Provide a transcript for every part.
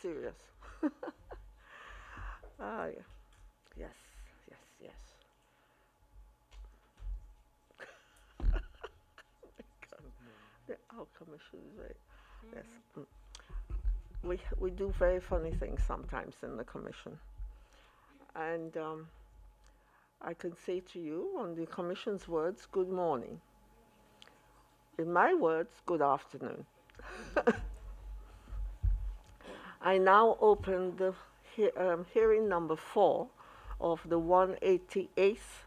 serious. Ah, uh, yes, yes, yes. the outcome is right? Mm-hmm. Yes. Mm. We, we do very funny things sometimes in the commission. And um, I can say to you, on the commission's words, good morning. In my words, good afternoon. I now open the he um, hearing number four of the 188th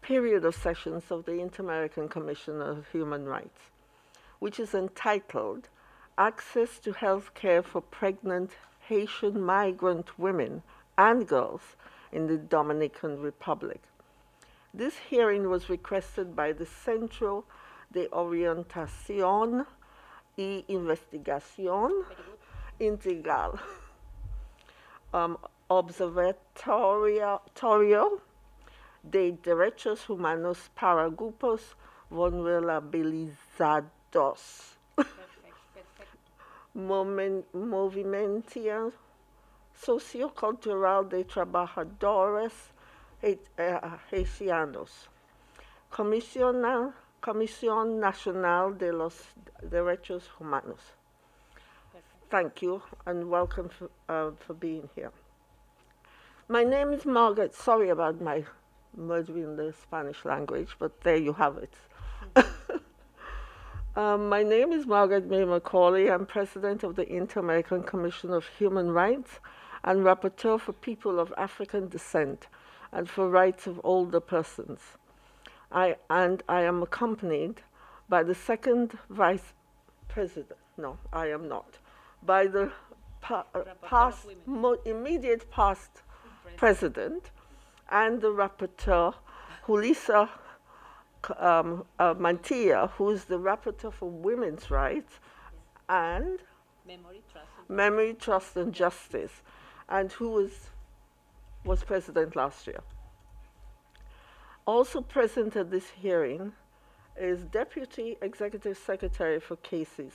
period of sessions of the Inter-American Commission on Human Rights, which is entitled Access to Health Care for Pregnant Haitian Migrant Women and Girls in the Dominican Republic. This hearing was requested by the Centro de Orientación e Investigación integral. Um, observatorio de derechos humanos para grupos vulnerabilizados. movimiento sociocultural de trabajadores e, eh, haitianos. Comisión Nacional de los Derechos Humanos. Thank you and welcome for, uh, for being here. My name is Margaret. Sorry about my murdering the Spanish language, but there you have it. um, my name is Margaret May Macaulay. I'm president of the Inter American Commission of Human Rights and rapporteur for people of African descent and for rights of older persons. I, and I am accompanied by the second vice president. No, I am not by the pa past, immediate past president. president and the rapporteur, Julissa um, uh, Mantilla, who's the rapporteur for women's rights and memory, trust, and, memory, trust, and justice, and who was, was president last year. Also present at this hearing is Deputy Executive Secretary for Cases,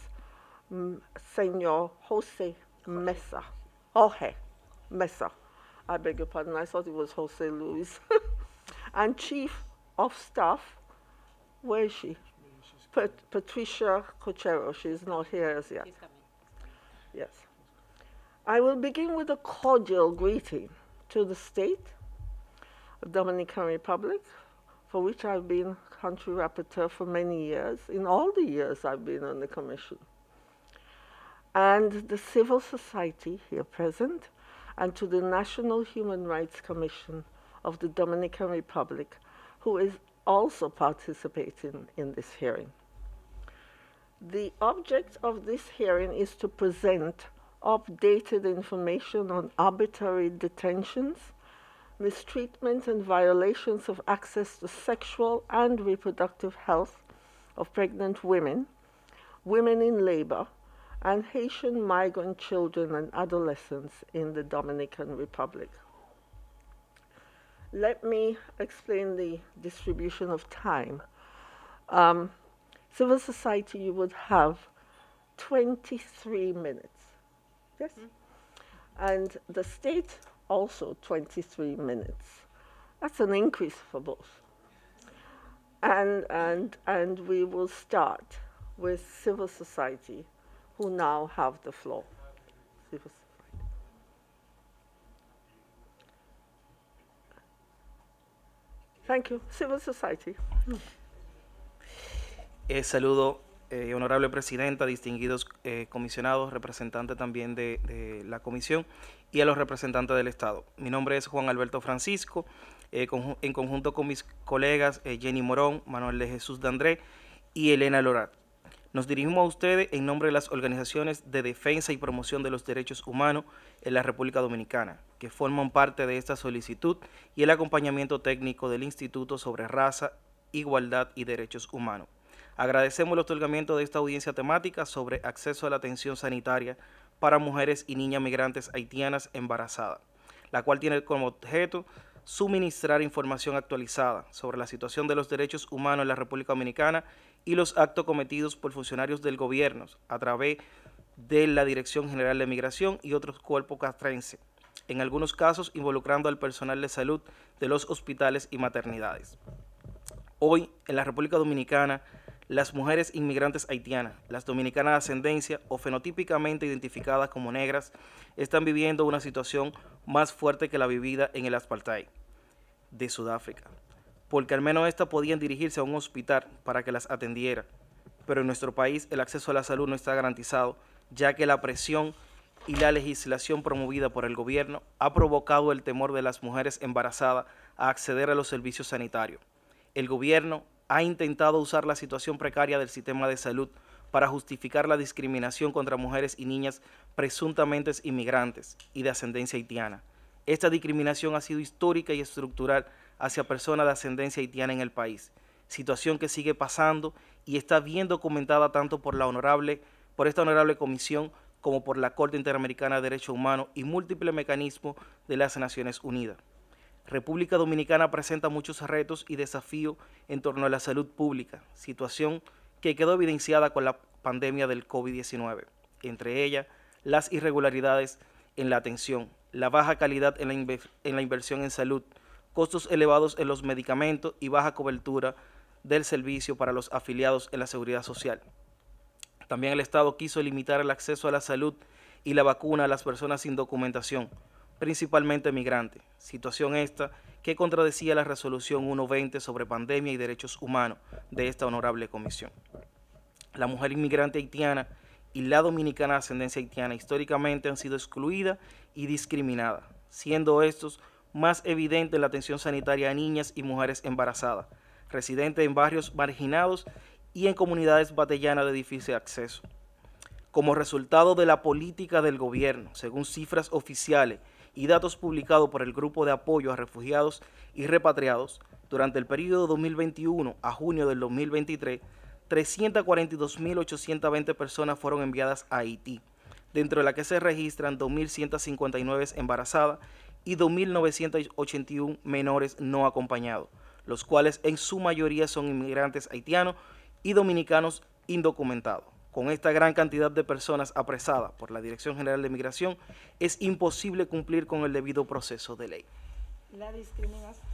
Senor Jose Mesa. Jorge Mesa. I beg your pardon, I thought it was Jose Luis. and Chief of Staff, where is she? Pat Patricia Cochero. She's not here as yet. Yes. I will begin with a cordial greeting to the state of Dominican Republic, for which I've been country rapporteur for many years, in all the years I've been on the commission and the civil society here present, and to the National Human Rights Commission of the Dominican Republic, who is also participating in this hearing. The object of this hearing is to present updated information on arbitrary detentions, mistreatment and violations of access to sexual and reproductive health of pregnant women, women in labor, and Haitian migrant children and adolescents in the Dominican Republic. Let me explain the distribution of time. Um, civil society, you would have 23 minutes. Yes? Mm. And the state also 23 minutes. That's an increase for both. And, and, and we will start with civil society who now have the floor. Thank you. Civil society. Eh, saludo, eh, honorable presidenta, distinguidos eh, comisionados, representantes también de, la comisión y a los representantes del Estado. Mi nombre es Juan Alberto Francisco, en conjunto con mis colegas Jenny Morón, Manuel de Jesús Dandré y Elena Lorat. Nos dirigimos a ustedes en nombre de las organizaciones de defensa y promoción de los derechos humanos en la República Dominicana, que forman parte de esta solicitud y el acompañamiento técnico del Instituto sobre Raza, Igualdad y Derechos Humanos. Agradecemos el otorgamiento de esta audiencia temática sobre acceso a la atención sanitaria para mujeres y niñas migrantes haitianas embarazadas, la cual tiene como objeto suministrar información actualizada sobre la situación de los derechos humanos en la República Dominicana y los actos cometidos por funcionarios del gobierno a través de la Dirección General de Migración y otros cuerpos castrense, en algunos casos involucrando al personal de salud de los hospitales y maternidades. Hoy, en la República Dominicana, las mujeres inmigrantes haitianas, las dominicanas de ascendencia o fenotípicamente identificadas como negras, están viviendo una situación más fuerte que la vivida en el apartheid de Sudáfrica porque al menos éstas podían dirigirse a un hospital para que las atendiera. Pero en nuestro país el acceso a la salud no está garantizado, ya que la presión y la legislación promovida por el gobierno ha provocado el temor de las mujeres embarazadas a acceder a los servicios sanitarios. El gobierno ha intentado usar la situación precaria del sistema de salud para justificar la discriminación contra mujeres y niñas presuntamente inmigrantes y de ascendencia haitiana. Esta discriminación ha sido histórica y estructural hacia personas de ascendencia haitiana en el país, situación que sigue pasando y está bien documentada tanto por, la honorable, por esta honorable comisión como por la Corte Interamericana de Derechos Humanos y múltiples mecanismos de las Naciones Unidas. República Dominicana presenta muchos retos y desafíos en torno a la salud pública, situación que quedó evidenciada con la pandemia del COVID-19, entre ellas las irregularidades en la atención, la baja calidad en la inversión en salud, costos elevados en los medicamentos y baja cobertura del servicio para los afiliados en la seguridad social. También el Estado quiso limitar el acceso a la salud y la vacuna a las personas sin documentación, principalmente migrantes, situación esta que contradecía la resolución 120 sobre pandemia y derechos humanos de esta honorable comisión. La mujer inmigrante haitiana y la dominicana de ascendencia haitiana históricamente han sido excluidas y discriminadas, siendo estos más evidente la atención sanitaria a niñas y mujeres embarazadas, residentes en barrios marginados y en comunidades batallanas de difícil acceso. Como resultado de la política del gobierno, según cifras oficiales y datos publicados por el Grupo de Apoyo a Refugiados y Repatriados, durante el periodo 2021 a junio del 2023, 342.820 personas fueron enviadas a Haití, dentro de la que se registran 2.159 embarazadas y 2.981 menores no acompañados, los cuales en su mayoría son inmigrantes haitianos y dominicanos indocumentados. Con esta gran cantidad de personas apresadas por la Dirección General de Migración, es imposible cumplir con el debido proceso de ley. La discriminación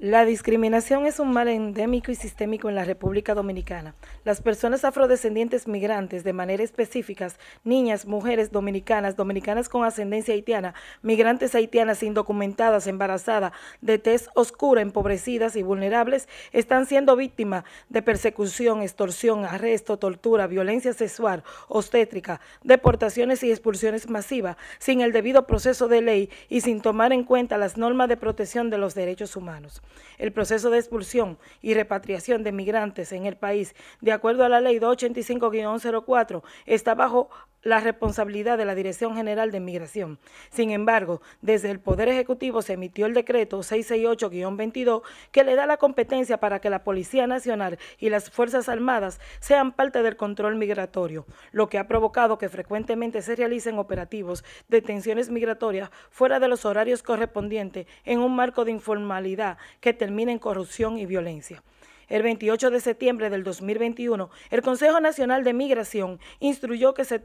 la discriminación es un mal endémico y sistémico en la República Dominicana. Las personas afrodescendientes migrantes, de manera específica, niñas, mujeres dominicanas, dominicanas con ascendencia haitiana, migrantes haitianas indocumentadas, embarazadas, de tez oscura, empobrecidas y vulnerables, están siendo víctimas de persecución, extorsión, arresto, tortura, violencia sexual, obstétrica, deportaciones y expulsiones masivas, sin el debido proceso de ley y sin tomar en cuenta las normas de protección de los derechos humanos el proceso de expulsión y repatriación de migrantes en el país, de acuerdo a la ley 285-04, está bajo la responsabilidad de la Dirección General de Migración. Sin embargo, desde el Poder Ejecutivo se emitió el decreto 668-22 que le da la competencia para que la Policía Nacional y las Fuerzas Armadas sean parte del control migratorio, lo que ha provocado que frecuentemente se realicen operativos, detenciones migratorias fuera de los horarios correspondientes en un marco de informalidad que termina en corrupción y violencia. El 28 de septiembre del 2021, el Consejo Nacional de Migración instruyó que se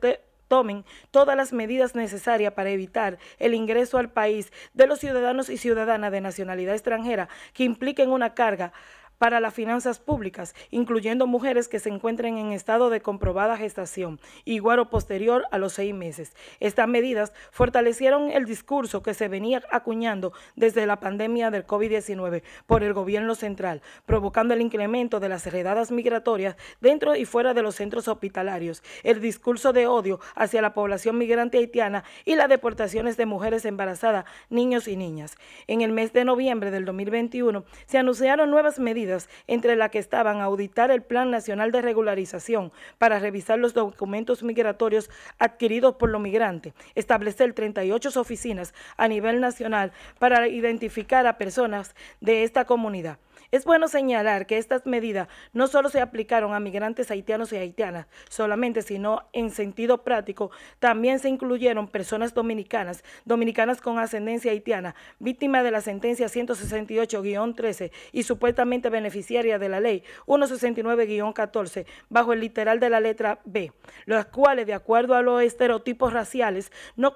tomen todas las medidas necesarias para evitar el ingreso al país de los ciudadanos y ciudadanas de nacionalidad extranjera que impliquen una carga para las finanzas públicas, incluyendo mujeres que se encuentren en estado de comprobada gestación y o posterior a los seis meses. Estas medidas fortalecieron el discurso que se venía acuñando desde la pandemia del COVID-19 por el gobierno central, provocando el incremento de las heredadas migratorias dentro y fuera de los centros hospitalarios, el discurso de odio hacia la población migrante haitiana y las deportaciones de mujeres embarazadas, niños y niñas. En el mes de noviembre del 2021 se anunciaron nuevas medidas entre las que estaban auditar el Plan Nacional de Regularización para revisar los documentos migratorios adquiridos por los migrantes, establecer 38 oficinas a nivel nacional para identificar a personas de esta comunidad. Es bueno señalar que estas medidas no solo se aplicaron a migrantes haitianos y haitianas solamente, sino en sentido práctico también se incluyeron personas dominicanas, dominicanas con ascendencia haitiana, víctimas de la sentencia 168-13 y supuestamente de la ley 169-14 bajo el literal de la letra B, los cuales de acuerdo a los estereotipos raciales no,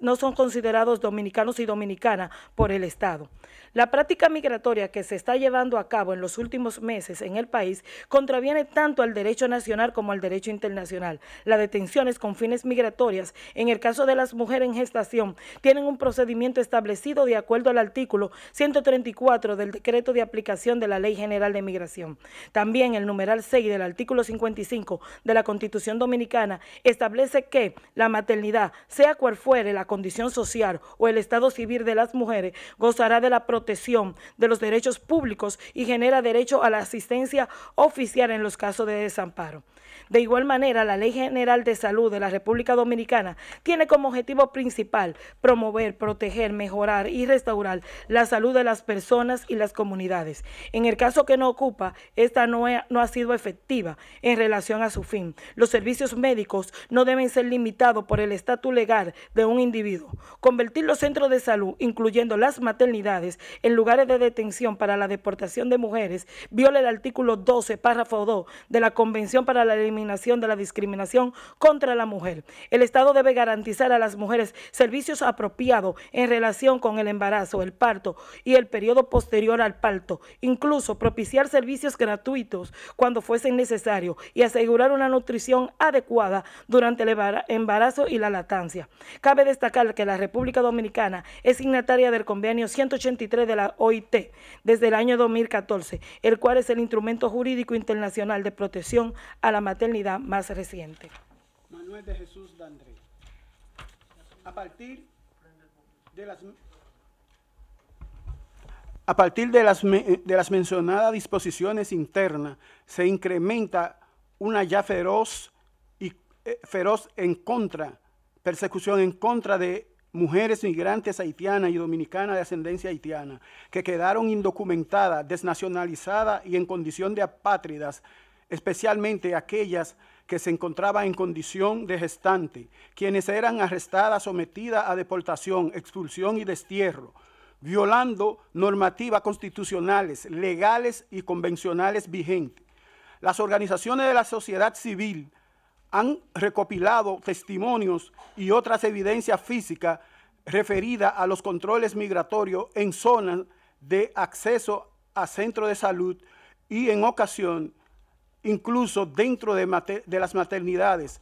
no son considerados dominicanos y dominicanas por el Estado. La práctica migratoria que se está llevando a cabo en los últimos meses en el país contraviene tanto al derecho nacional como al derecho internacional. Las detenciones con fines migratorias, en el caso de las mujeres en gestación, tienen un procedimiento establecido de acuerdo al artículo 134 del decreto de aplicación de la ley General de Migración. También el numeral 6 del artículo 55 de la Constitución Dominicana establece que la maternidad, sea cual fuere la condición social o el estado civil de las mujeres, gozará de la protección de los derechos públicos y genera derecho a la asistencia oficial en los casos de desamparo. De igual manera, la Ley General de Salud de la República Dominicana tiene como objetivo principal promover, proteger, mejorar y restaurar la salud de las personas y las comunidades. En el caso que no ocupa, esta no, ha sido efectiva en relación a su fin. Los servicios médicos no deben ser limitados por el estatus legal de un individuo. Convertir los centros de salud, incluyendo las maternidades, en lugares de detención para la deportación de mujeres, viola el artículo 12, párrafo 2 de la Convención para la Eliminación de la discriminación contra la mujer. El Estado debe garantizar a las mujeres servicios apropiados en relación con el embarazo, el parto y el periodo posterior al parto, incluso propiciar servicios gratuitos cuando fuesen necesario y asegurar una nutrición adecuada durante el embarazo y la latancia. Cabe destacar que la República Dominicana es signataria del convenio 183 de la OIT desde el año 2014, el cual es el instrumento jurídico internacional de protección a la materia más reciente. Manuel de Jesús Dandré. A partir de las de las, mencionadas disposiciones internas, se incrementa una ya feroz, y, eh, feroz en contra, persecución en contra de mujeres migrantes haitianas y dominicanas de ascendencia haitiana, que quedaron indocumentadas, desnacionalizadas y en condición de apátridas especialmente aquellas que se encontraban en condición de gestante, quienes eran arrestadas, sometidas a deportación, expulsión y destierro, violando normativas constitucionales, legales y convencionales vigentes. Las organizaciones de la sociedad civil han recopilado testimonios y otras evidencias físicas referidas a los controles migratorios en zonas de acceso a centros de salud y en ocasión incluso dentro de, las maternidades,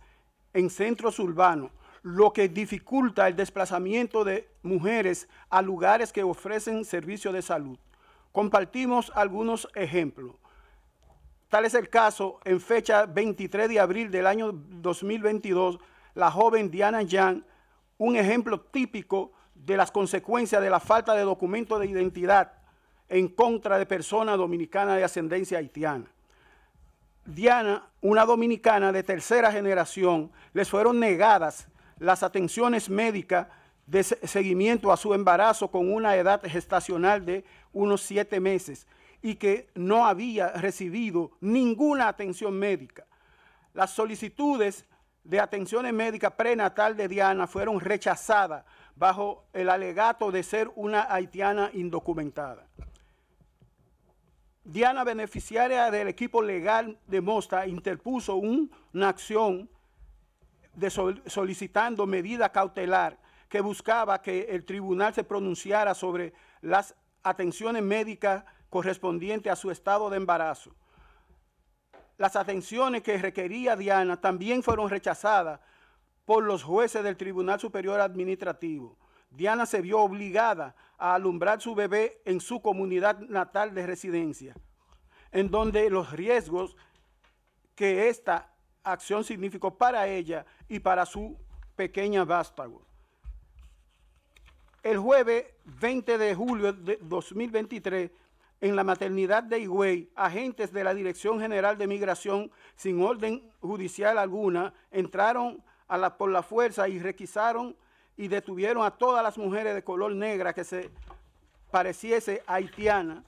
en centros urbanos, lo que dificulta el desplazamiento de mujeres a lugares que ofrecen servicios de salud. Compartimos algunos ejemplos. Tal es el caso, en fecha 23 de abril del año 2022, la joven Diana Yang, un ejemplo típico de las consecuencias de la falta de documento de identidad en contra de personas dominicanas de ascendencia haitiana. Diana, una dominicana de tercera generación, les fueron negadas las atenciones médicas de seguimiento a su embarazo con una edad gestacional de unos siete meses y que no había recibido ninguna atención médica. Las solicitudes de atención médica prenatal de Diana fueron rechazadas bajo el alegato de ser una haitiana indocumentada. Diana, beneficiaria del equipo legal de Mosta, interpuso una acción solicitando medida cautelar que buscaba que el tribunal se pronunciara sobre las atenciones médicas correspondientes a su estado de embarazo. Las atenciones que requería Diana también fueron rechazadas por los jueces del Tribunal Superior Administrativo. Diana se vio obligada a alumbrar su bebé en su comunidad natal de residencia, en donde los riesgos que esta acción significó para ella y para su pequeña vástago. El jueves 20 de julio de 2023, en la maternidad de Higüey, agentes de la Dirección General de Migración, sin orden judicial alguna, entraron a la, por la fuerza y requisaron y detuvieron a todas las mujeres de color negra que se pareciese haitiana,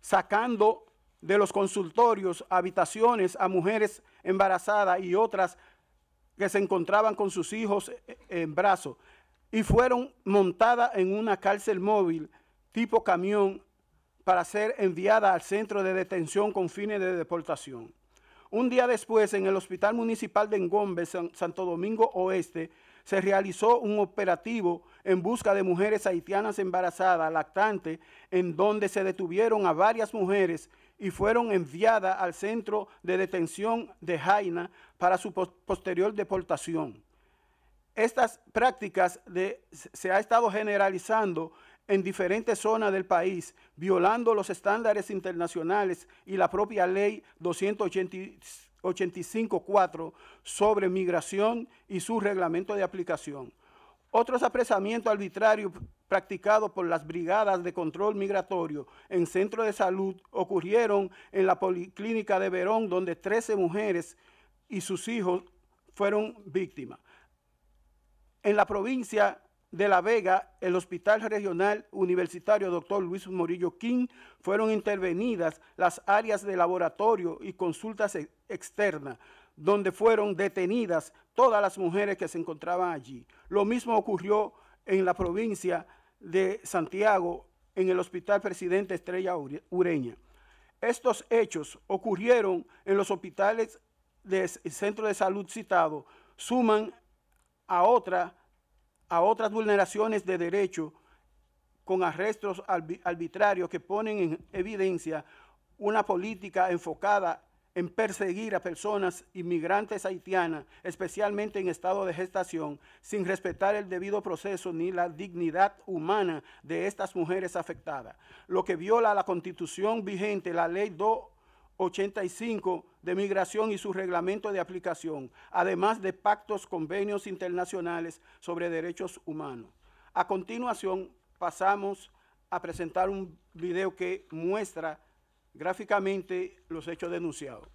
sacando de los consultorios habitaciones a mujeres embarazadas y otras que se encontraban con sus hijos en brazos y fueron montadas en una cárcel móvil tipo camión para ser enviada al centro de detención con fines de deportación. Un día después, en el Hospital Municipal de Engombe, Santo Domingo Oeste, se realizó un operativo en busca de mujeres haitianas embarazadas, lactantes, en donde se detuvieron a varias mujeres y fueron enviadas al centro de detención de Jaina para su posterior deportación. Estas prácticas se han estado generalizando en diferentes zonas del país, violando los estándares internacionales y la propia ley 286 85.4 sobre migración y su reglamento de aplicación. Otros apresamientos arbitrarios practicados por las brigadas de control migratorio en centro de salud ocurrieron en la policlínica de Verón, donde 13 mujeres y sus hijos fueron víctimas. En la provincia de La Vega, el Hospital Regional Universitario Dr. Luis Morillo King, fueron intervenidas las áreas de laboratorio y consultas externa, donde fueron detenidas todas las mujeres que se encontraban allí. Lo mismo ocurrió en la provincia de Santiago, en el Hospital Presidente Estrella Ureña. Estos hechos ocurrieron en los hospitales del centro de salud citado, suman a, otra, a otras vulneraciones de derecho con arrestos arbitrarios que ponen en evidencia una política enfocada en perseguir a personas inmigrantes haitianas, especialmente en estado de gestación, sin respetar el debido proceso ni la dignidad humana de estas mujeres afectadas, lo que viola la constitución vigente, la ley 285 de migración y su reglamento de aplicación, además de pactos, convenios internacionales sobre derechos humanos. A continuación, pasamos a presentar un video que muestra gráficamente los hechos denunciados.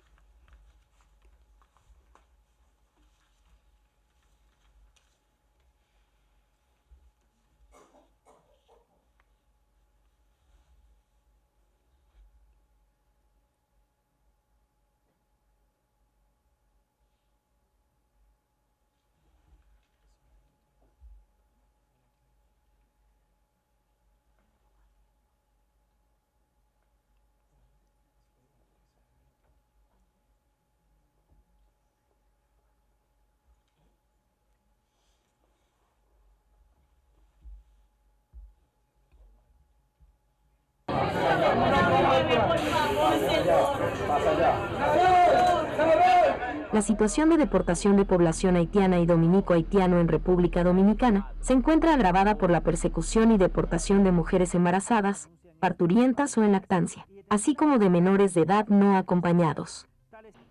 la situación de deportación de población haitiana y dominico-haitiano en República Dominicana se encuentra agravada por la persecución y deportación de mujeres embarazadas, parturientas o en lactancia, así como de menores de edad no acompañados.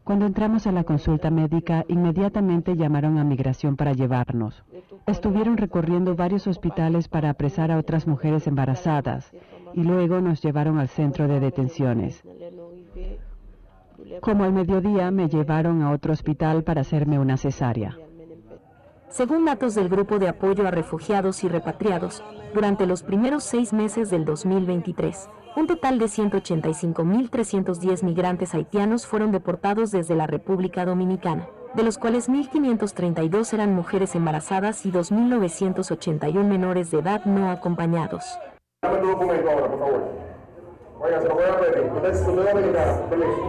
Cuando entramos a la consulta médica, inmediatamente llamaron a migración para llevarnos. Estuvieron recorriendo varios hospitales para apresar a otras mujeres embarazadas y luego nos llevaron al centro de detenciones como al mediodía me llevaron a otro hospital para hacerme una cesárea. Según datos del Grupo de Apoyo a Refugiados y Repatriados, durante los primeros seis meses del 2023, un total de 185.310 migrantes haitianos fueron deportados desde la República Dominicana, de los cuales 1.532 eran mujeres embarazadas y 2.981 menores de edad no acompañados. Oiga, se lo voy a pedir. Usted, usted lo va a pedir,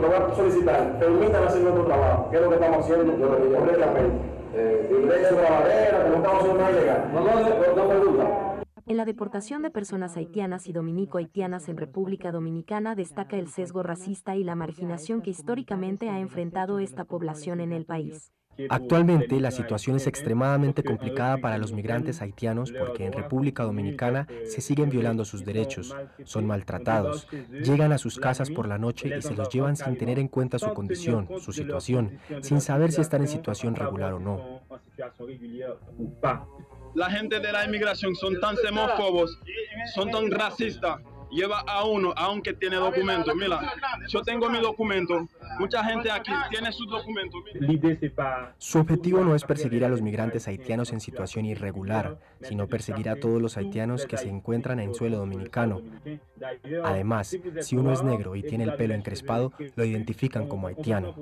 lo va a solicitar. Permítame hacer trabajo. ¿Qué es lo que estamos haciendo? Yo eh, la madera, que no estamos haciendo nada ilegal. No, no, no, En la deportación de personas haitianas y dominico-haitianas en República Dominicana destaca el sesgo racista y la marginación que históricamente ha enfrentado esta población en el país. Actualmente la situación es extremadamente complicada para los migrantes haitianos porque en República Dominicana se siguen violando sus derechos, son maltratados, llegan a sus casas por la noche y se los llevan sin tener en cuenta su condición, su situación, sin saber si están en situación regular o no. La gente de la inmigración son tan xenófobos, son tan racistas lleva a uno, aunque tiene documentos. Mira, yo tengo mi documento. Mucha gente aquí tiene sus documentos. Su objetivo no es perseguir a los migrantes haitianos en situación irregular, sino perseguir a todos los haitianos que se encuentran en suelo dominicano. Además, si uno es negro y tiene el pelo encrespado, lo identifican como haitiano.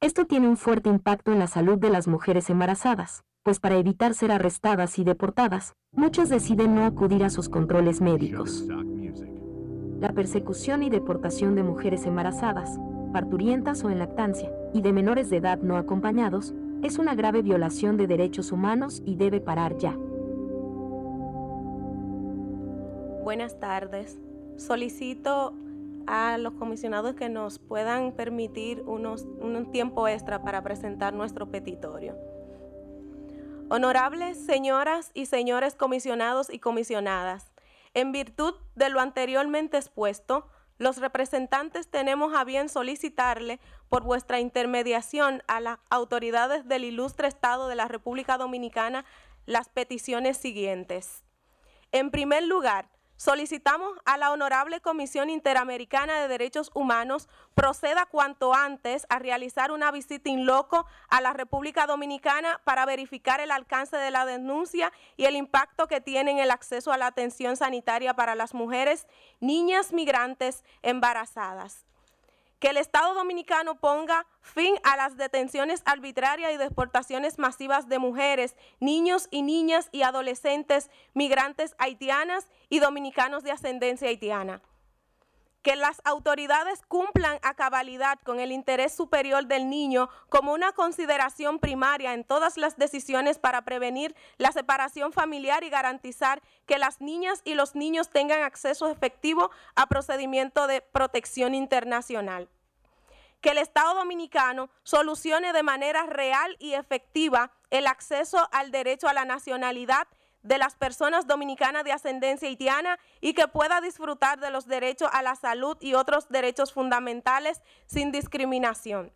Esto tiene un fuerte impacto en la salud de las mujeres embarazadas pues para evitar ser arrestadas y deportadas, muchas deciden no acudir a sus controles médicos. La persecución y deportación de mujeres embarazadas, parturientas o en lactancia, y de menores de edad no acompañados, es una grave violación de derechos humanos y debe parar ya. Buenas tardes. Solicito a los comisionados que nos puedan permitir un tiempo extra para presentar nuestro petitorio. Honorables señoras y señores comisionados y comisionadas, en virtud de lo anteriormente expuesto, los representantes tenemos a bien solicitarle por vuestra intermediación a las autoridades del ilustre Estado de la República Dominicana las peticiones siguientes. En primer lugar, Solicitamos a la Honorable Comisión Interamericana de Derechos Humanos proceda cuanto antes a realizar una visita in loco a la República Dominicana para verificar el alcance de la denuncia y el impacto que tiene en el acceso a la atención sanitaria para las mujeres, niñas migrantes embarazadas que el Estado dominicano ponga fin a las detenciones arbitrarias y deportaciones masivas de mujeres, niños y niñas y adolescentes, migrantes haitianas y dominicanos de ascendencia haitiana que las autoridades cumplan a cabalidad con el interés superior del niño como una consideración primaria en todas las decisiones para prevenir la separación familiar y garantizar que las niñas y los niños tengan acceso efectivo a procedimiento de protección internacional. Que el Estado dominicano solucione de manera real y efectiva el acceso al derecho a la nacionalidad de las personas dominicanas de ascendencia haitiana y que pueda disfrutar de los derechos a la salud y otros derechos fundamentales sin discriminación.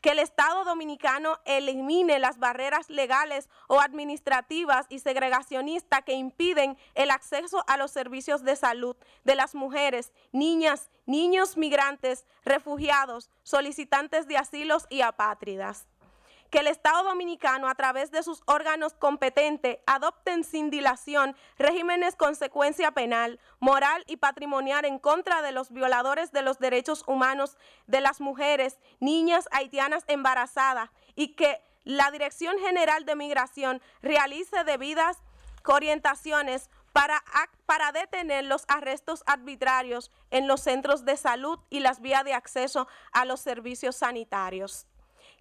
Que el Estado dominicano elimine las barreras legales o administrativas y segregacionistas que impiden el acceso a los servicios de salud de las mujeres, niñas, niños migrantes, refugiados, solicitantes de asilos y apátridas que el Estado dominicano, a través de sus órganos competentes, adopten sin dilación regímenes consecuencia penal, moral y patrimonial en contra de los violadores de los derechos humanos de las mujeres, niñas haitianas embarazadas y que la Dirección General de Migración realice debidas orientaciones para, para, detener los arrestos arbitrarios en los centros de salud y las vías de acceso a los servicios sanitarios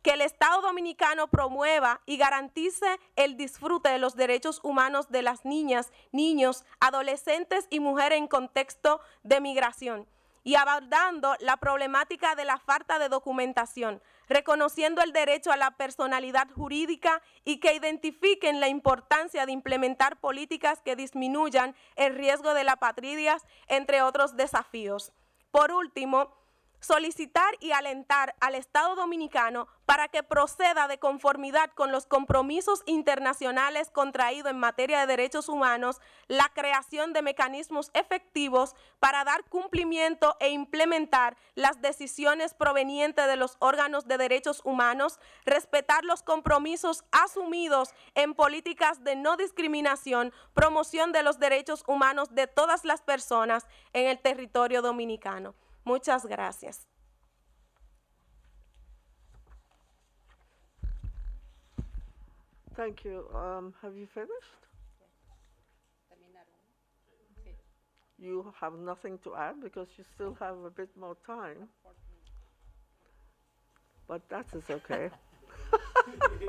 que el Estado dominicano promueva y garantice el disfrute de los derechos humanos de las niñas, niños, adolescentes y mujeres en contexto de migración y abordando la problemática de la falta de documentación, reconociendo el derecho a la personalidad jurídica y que identifiquen la importancia de implementar políticas que disminuyan el riesgo de la patria, entre otros desafíos. Por último, solicitar y alentar al Estado Dominicano para que proceda de conformidad con los compromisos internacionales contraídos en materia de derechos humanos, la creación de mecanismos efectivos para dar cumplimiento e implementar las decisiones provenientes de los órganos de derechos humanos, respetar los compromisos asumidos en políticas de no discriminación, promoción de los derechos humanos de todas las personas en el territorio dominicano. Muchas gracias. Thank you. Um, have you finished? You have nothing to add because you still have a bit more time. But that is okay.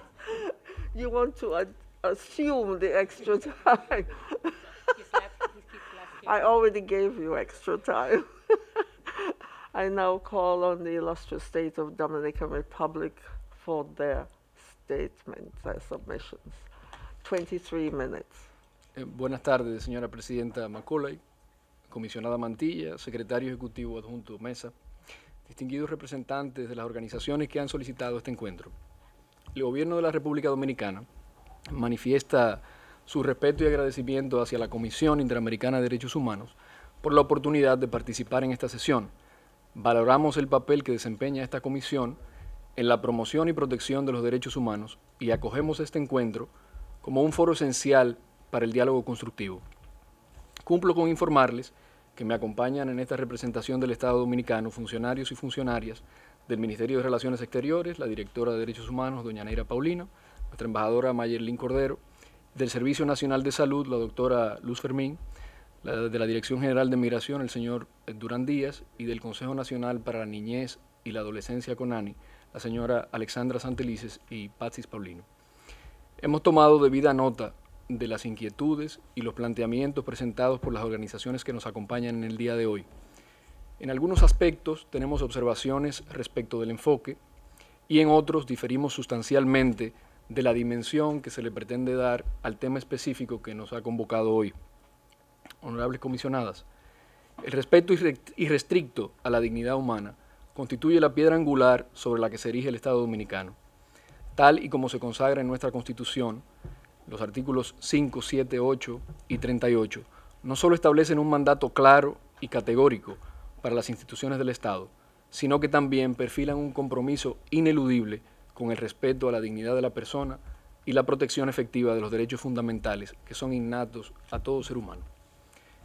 you want to assume the extra time. I already gave you extra time. I now call on the illustrious state of Dominican Republic for their statement, their submissions. 23 minutes. Eh, buenas tardes, señora presidenta Macaulay, comisionada Mantilla, secretario ejecutivo adjunto Mesa, distinguidos representantes de las organizaciones que han solicitado este encuentro. El gobierno de la República Dominicana manifiesta su respeto y agradecimiento hacia la Comisión Interamericana de Derechos Humanos por la oportunidad de participar en esta sesión. Valoramos el papel que desempeña esta comisión en la promoción y protección de los derechos humanos y acogemos este encuentro como un foro esencial para el diálogo constructivo. Cumplo con informarles que me acompañan en esta representación del Estado Dominicano funcionarios y funcionarias del Ministerio de Relaciones Exteriores, la directora de Derechos Humanos, doña Neira Paulino, nuestra embajadora Mayerlin Cordero, del Servicio Nacional de Salud, la doctora Luz Fermín, de la Dirección General de Migración, el señor Durán Díaz, y del Consejo Nacional para la Niñez y la Adolescencia, CONANI, la señora Alexandra Santelices y Patsis Paulino. Hemos tomado debida nota de las inquietudes y los planteamientos presentados por las organizaciones que nos acompañan en el día de hoy. En algunos aspectos tenemos observaciones respecto del enfoque y en otros diferimos sustancialmente de la dimensión que se le pretende dar al tema específico que nos ha convocado hoy. Honorables comisionadas, el respeto irrestricto a la dignidad humana constituye la piedra angular sobre la que se erige el Estado dominicano. Tal y como se consagra en nuestra Constitución, los artículos 5, 7, 8 y 38 no solo establecen un mandato claro y categórico para las instituciones del Estado, sino que también perfilan un compromiso ineludible con el respeto a la dignidad de la persona y la protección efectiva de los derechos fundamentales que son innatos a todo ser humano.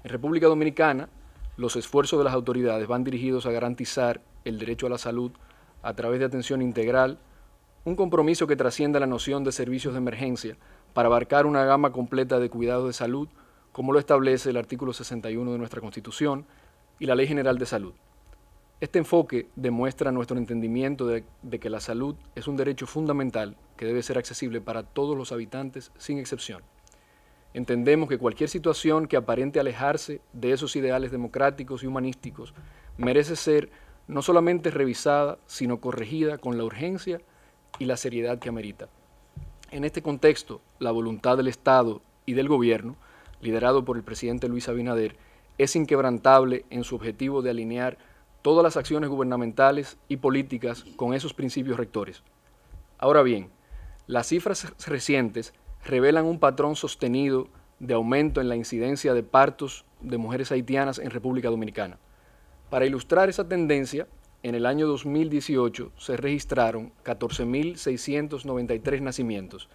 En República Dominicana, los esfuerzos de las autoridades van dirigidos a garantizar el derecho a la salud a través de atención integral, un compromiso que trasciende la noción de servicios de emergencia para abarcar una gama completa de cuidados de salud, como lo establece el artículo 61 de nuestra Constitución y la Ley General de Salud. Este enfoque demuestra nuestro entendimiento de, que la salud es un derecho fundamental que debe ser accesible para todos los habitantes sin excepción. Entendemos que cualquier situación que aparente alejarse de esos ideales democráticos y humanísticos merece ser no solamente revisada, sino corregida con la urgencia y la seriedad que amerita. En este contexto, la voluntad del Estado y del Gobierno, liderado por el presidente Luis Abinader, es inquebrantable en su objetivo de alinear todas las acciones gubernamentales y políticas con esos principios rectores. Ahora bien, las cifras recientes revelan un patrón sostenido de aumento en la incidencia de partos de mujeres haitianas en República Dominicana. Para ilustrar esa tendencia, en el año 2018 se registraron 14.693 nacimientos,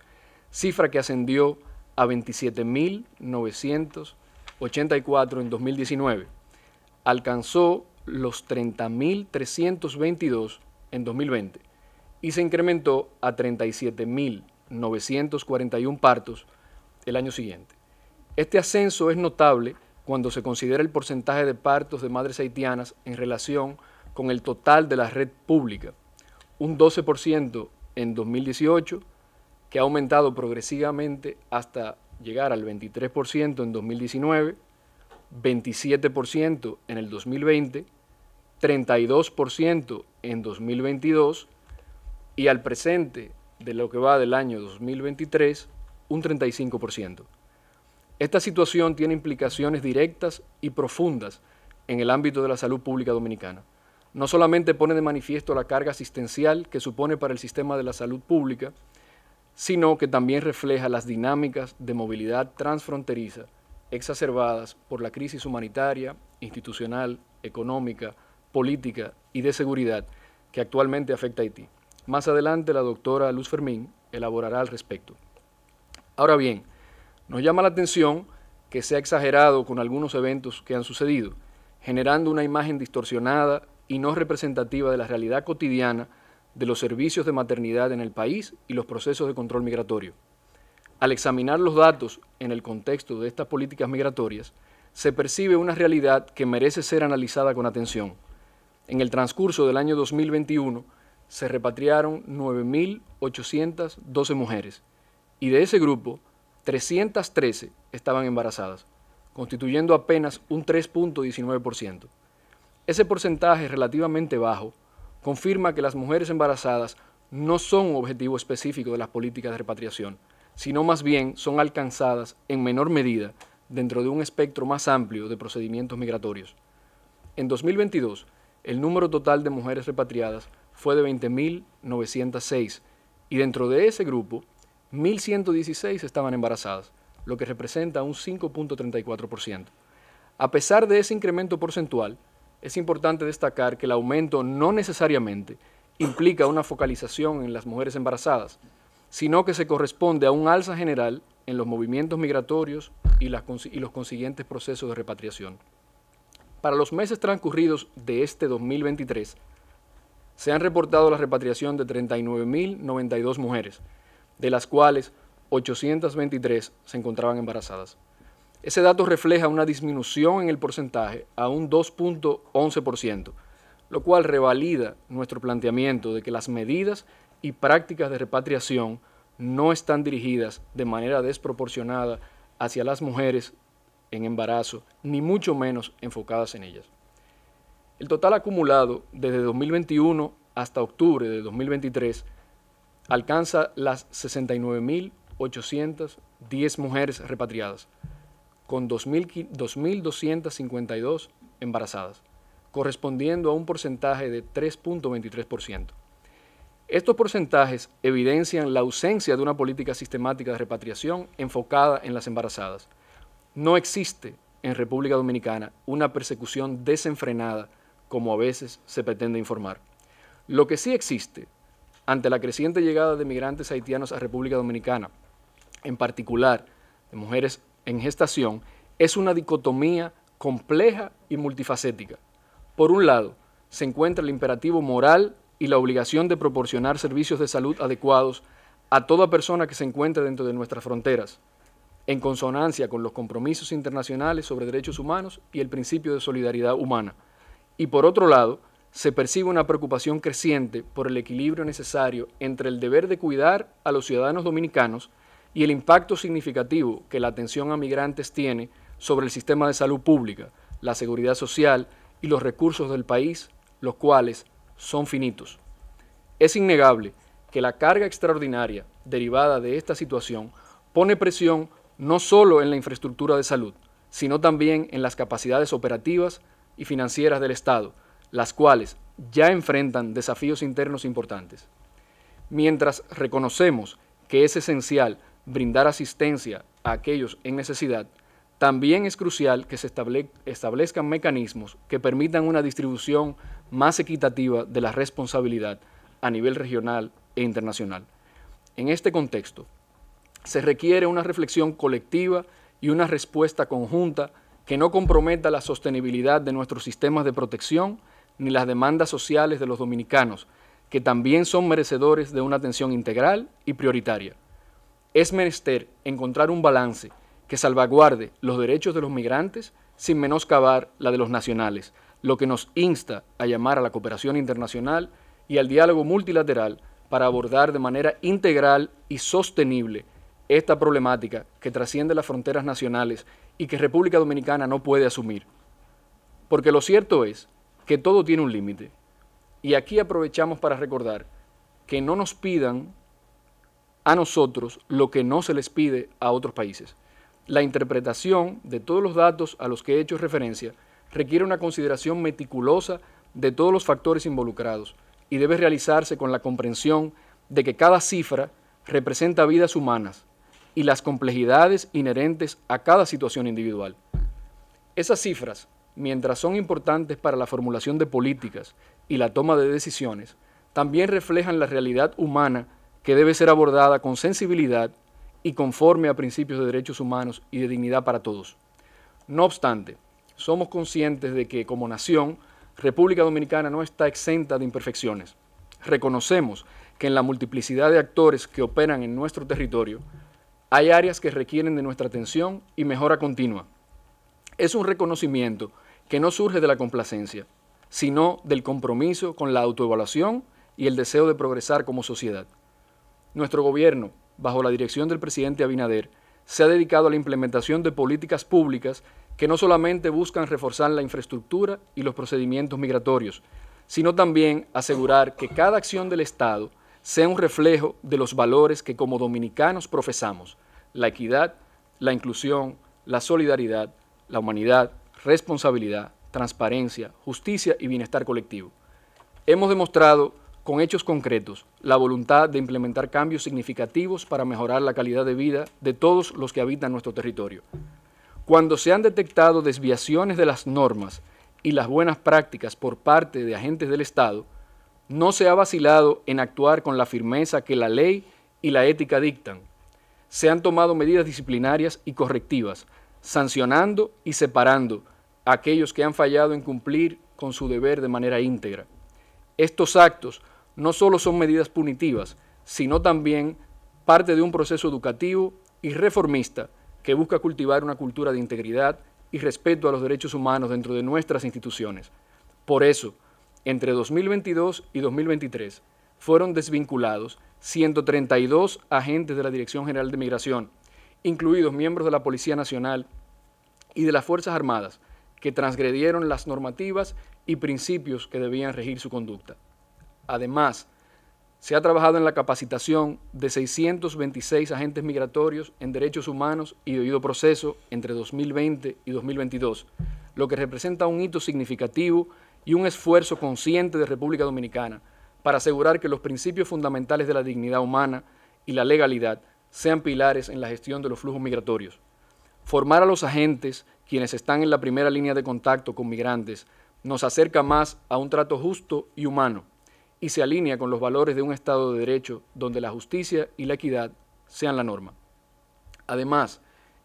cifra que ascendió a 27.984 en 2019. Alcanzó los 30.322 en 2020 y se incrementó a 37.941 partos el año siguiente. Este ascenso es notable cuando se considera el porcentaje de partos de madres haitianas en relación con el total de la red pública, un 12% en 2018, que ha aumentado progresivamente hasta llegar al 23% en 2019, 27% en el 2020, 32% en 2022 y al presente de lo que va del año 2023, un 35%. Esta situación tiene implicaciones directas y profundas en el ámbito de la salud pública dominicana. No solamente pone de manifiesto la carga asistencial que supone para el sistema de la salud pública, sino que también refleja las dinámicas de movilidad transfronteriza exacerbadas por la crisis humanitaria, institucional, económica, política y de seguridad que actualmente afecta a Haití. Más adelante la doctora Luz Fermín elaborará al respecto. Ahora bien, nos llama la atención que se ha exagerado con algunos eventos que han sucedido, generando una imagen distorsionada y no representativa de la realidad cotidiana de los servicios de maternidad en el país y los procesos de control migratorio. Al examinar los datos en el contexto de estas políticas migratorias, se percibe una realidad que merece ser analizada con atención. En el transcurso del año 2021 se repatriaron 9.812 mujeres y de ese grupo 313 estaban embarazadas, constituyendo apenas un 3.19%. Ese porcentaje relativamente bajo confirma que las mujeres embarazadas no son un objetivo específico de las políticas de repatriación, sino más bien son alcanzadas en menor medida dentro de un espectro más amplio de procedimientos migratorios. En 2022, el número total de mujeres repatriadas fue de 20.906 y dentro de ese grupo, 1.116 estaban embarazadas, lo que representa un 5.34%. A pesar de ese incremento porcentual, es importante destacar que el aumento no necesariamente implica una focalización en las mujeres embarazadas, sino que se corresponde a un alza general en los movimientos migratorios y, los consiguientes procesos de repatriación. Para los meses transcurridos de este 2023, se han reportado la repatriación de 39.092 mujeres, de las cuales 823 se encontraban embarazadas. Ese dato refleja una disminución en el porcentaje a un 2.11%, lo cual revalida nuestro planteamiento de que las medidas y prácticas de repatriación no están dirigidas de manera desproporcionada hacia las mujeres en embarazo, ni mucho menos enfocadas en ellas. El total acumulado desde 2021 hasta octubre de 2023 alcanza las 69.810 mujeres repatriadas, con 2.252 embarazadas, correspondiendo a un porcentaje de 3.23%. Estos porcentajes evidencian la ausencia de una política sistemática de repatriación enfocada en las embarazadas. No existe en República Dominicana una persecución desenfrenada como a veces se pretende informar. Lo que sí existe, ante la creciente llegada de migrantes haitianos a República Dominicana, en particular de mujeres en gestación, es una dicotomía compleja y multifacética. Por un lado, se encuentra el imperativo moral y la obligación de proporcionar servicios de salud adecuados a toda persona que se encuentre dentro de nuestras fronteras, en consonancia con los compromisos internacionales sobre derechos humanos y el principio de solidaridad humana. Y por otro lado, se percibe una preocupación creciente por el equilibrio necesario entre el deber de cuidar a los ciudadanos dominicanos y el impacto significativo que la atención a migrantes tiene sobre el sistema de salud pública, la seguridad social y los recursos del país, los cuales son finitos. Es innegable que la carga extraordinaria derivada de esta situación pone presión no solo en la infraestructura de salud, sino también en las capacidades operativas y financieras del Estado, las cuales ya enfrentan desafíos internos importantes. Mientras reconocemos que es esencial brindar asistencia a aquellos en necesidad, también es crucial que se establezcan mecanismos que permitan una distribución más equitativa de la responsabilidad a nivel regional e internacional. En este contexto, se requiere una reflexión colectiva y una respuesta conjunta que no comprometa la sostenibilidad de nuestros sistemas de protección ni las demandas sociales de los dominicanos, que también son merecedores de una atención integral y prioritaria. Es menester encontrar un balance que salvaguarde los derechos de los migrantes sin menoscabar la de los nacionales, lo que nos insta a llamar a la cooperación internacional y al diálogo multilateral para abordar de manera integral y sostenible esta problemática que trasciende las fronteras nacionales y que República Dominicana no puede asumir. Porque lo cierto es que todo tiene un límite. Y aquí aprovechamos para recordar que no nos pidan a nosotros lo que no se les pide a otros países. La interpretación de todos los datos a los que he hecho referencia requiere una consideración meticulosa de todos los factores involucrados y debe realizarse con la comprensión de que cada cifra representa vidas humanas y las complejidades inherentes a cada situación individual. Esas cifras, mientras son importantes para la formulación de políticas y la toma de decisiones, también reflejan la realidad humana que debe ser abordada con sensibilidad y conforme a principios de derechos humanos y de dignidad para todos. No obstante, somos conscientes de que como nación, República Dominicana no está exenta de imperfecciones. Reconocemos que en la multiplicidad de actores que operan en nuestro territorio, hay áreas que requieren de nuestra atención y mejora continua. Es un reconocimiento que no surge de la complacencia, sino del compromiso con la autoevaluación y el deseo de progresar como sociedad. Nuestro gobierno, bajo la dirección del presidente Abinader, se ha dedicado a la implementación de políticas públicas que no solamente buscan reforzar la infraestructura y los procedimientos migratorios, sino también asegurar que cada acción del Estado sea un reflejo de los valores que como dominicanos profesamos, la equidad, la inclusión, la solidaridad, la humanidad, responsabilidad, transparencia, justicia y bienestar colectivo. Hemos demostrado con hechos concretos la voluntad de implementar cambios significativos para mejorar la calidad de vida de todos los que habitan nuestro territorio. Cuando se han detectado desviaciones de las normas y las buenas prácticas por parte de agentes del Estado, no se ha vacilado en actuar con la firmeza que la ley y la ética dictan. Se han tomado medidas disciplinarias y correctivas, sancionando y separando a aquellos que han fallado en cumplir con su deber de manera íntegra. Estos actos no solo son medidas punitivas, sino también parte de un proceso educativo y reformista que busca cultivar una cultura de integridad y respeto a los derechos humanos dentro de nuestras instituciones. Por eso, entre 2022 y 2023 fueron desvinculados 132 agentes de la Dirección General de Migración, incluidos miembros de la Policía Nacional y de las Fuerzas Armadas, que transgredieron las normativas y principios que debían regir su conducta. Además, se ha trabajado en la capacitación de 626 agentes migratorios en derechos humanos y debido proceso entre 2020 y 2022, lo que representa un hito significativo y un esfuerzo consciente de República Dominicana para asegurar que los principios fundamentales de la dignidad humana y la legalidad sean pilares en la gestión de los flujos migratorios. Formar a los agentes, quienes están en la primera línea de contacto con migrantes, nos acerca más a un trato justo y humano y se alinea con los valores de un Estado de Derecho donde la justicia y la equidad sean la norma. Además,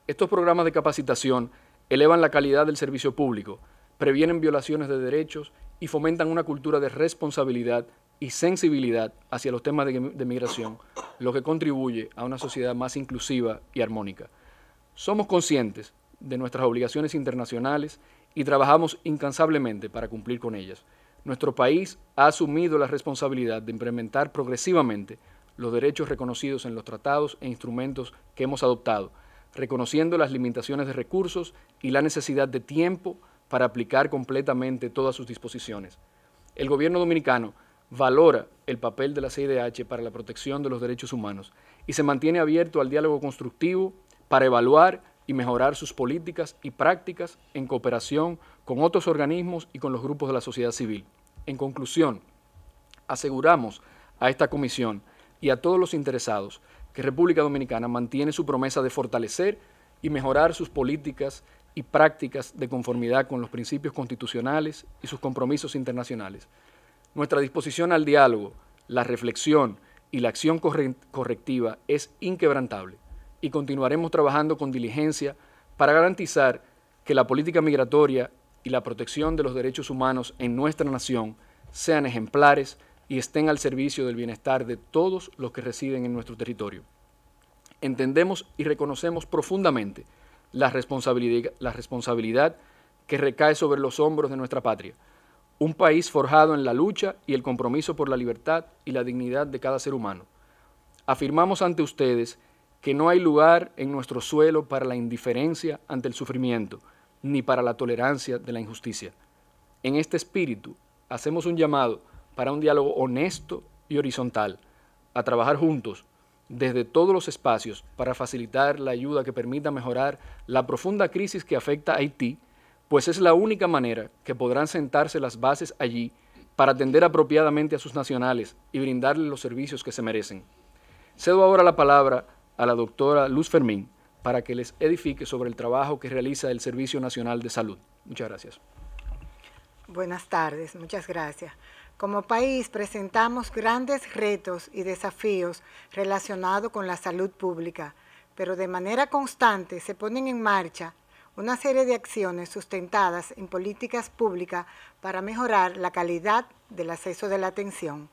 estos programas de capacitación elevan la calidad del servicio público, previenen violaciones de derechos y fomentan una cultura de responsabilidad y sensibilidad hacia los temas de, migración, lo que contribuye a una sociedad más inclusiva y armónica. Somos conscientes de nuestras obligaciones internacionales y trabajamos incansablemente para cumplir con ellas nuestro país ha asumido la responsabilidad de implementar progresivamente los derechos reconocidos en los tratados e instrumentos que hemos adoptado, reconociendo las limitaciones de recursos y la necesidad de tiempo para aplicar completamente todas sus disposiciones. El gobierno dominicano valora el papel de la CIDH para la protección de los derechos humanos y se mantiene abierto al diálogo constructivo para evaluar y mejorar sus políticas y prácticas en cooperación con otros organismos y con los grupos de la sociedad civil. En conclusión, aseguramos a esta comisión y a todos los interesados que República Dominicana mantiene su promesa de fortalecer y mejorar sus políticas y prácticas de conformidad con los principios constitucionales y sus compromisos internacionales. Nuestra disposición al diálogo, la reflexión y la acción correctiva es inquebrantable y continuaremos trabajando con diligencia para garantizar que la política migratoria y la protección de los derechos humanos en nuestra nación sean ejemplares y estén al servicio del bienestar de todos los que residen en nuestro territorio. Entendemos y reconocemos profundamente la responsabilidad, que recae sobre los hombros de nuestra patria, un país forjado en la lucha y el compromiso por la libertad y la dignidad de cada ser humano. Afirmamos ante ustedes que no hay lugar en nuestro suelo para la indiferencia ante el sufrimiento, ni para la tolerancia de la injusticia. En este espíritu hacemos un llamado para un diálogo honesto y horizontal, a trabajar juntos desde todos los espacios para facilitar la ayuda que permita mejorar la profunda crisis que afecta a Haití, pues es la única manera que podrán sentarse las bases allí para atender apropiadamente a sus nacionales y brindarles los servicios que se merecen. Cedo ahora la palabra a la doctora Luz Fermín para que les edifique sobre el trabajo que realiza el Servicio Nacional de Salud. Muchas gracias. Buenas tardes, muchas gracias. Como país presentamos grandes retos y desafíos relacionados con la salud pública, pero de manera constante se ponen en marcha una serie de acciones sustentadas en políticas públicas para mejorar la calidad del acceso de la atención.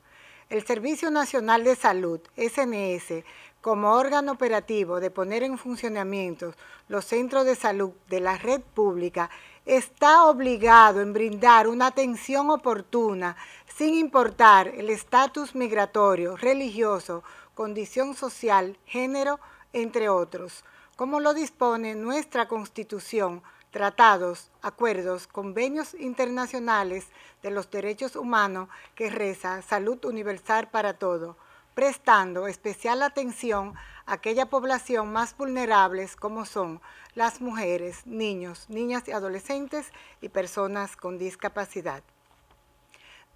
El Servicio Nacional de Salud, SNS, como órgano operativo de poner en funcionamiento los centros de salud de la red pública, está obligado en brindar una atención oportuna sin importar el estatus migratorio, religioso, condición social, género, entre otros, como lo dispone nuestra Constitución, tratados, acuerdos, convenios internacionales de los derechos humanos que reza Salud Universal para Todo prestando especial atención a aquella población más vulnerables como son las mujeres, niños, niñas y adolescentes y personas con discapacidad.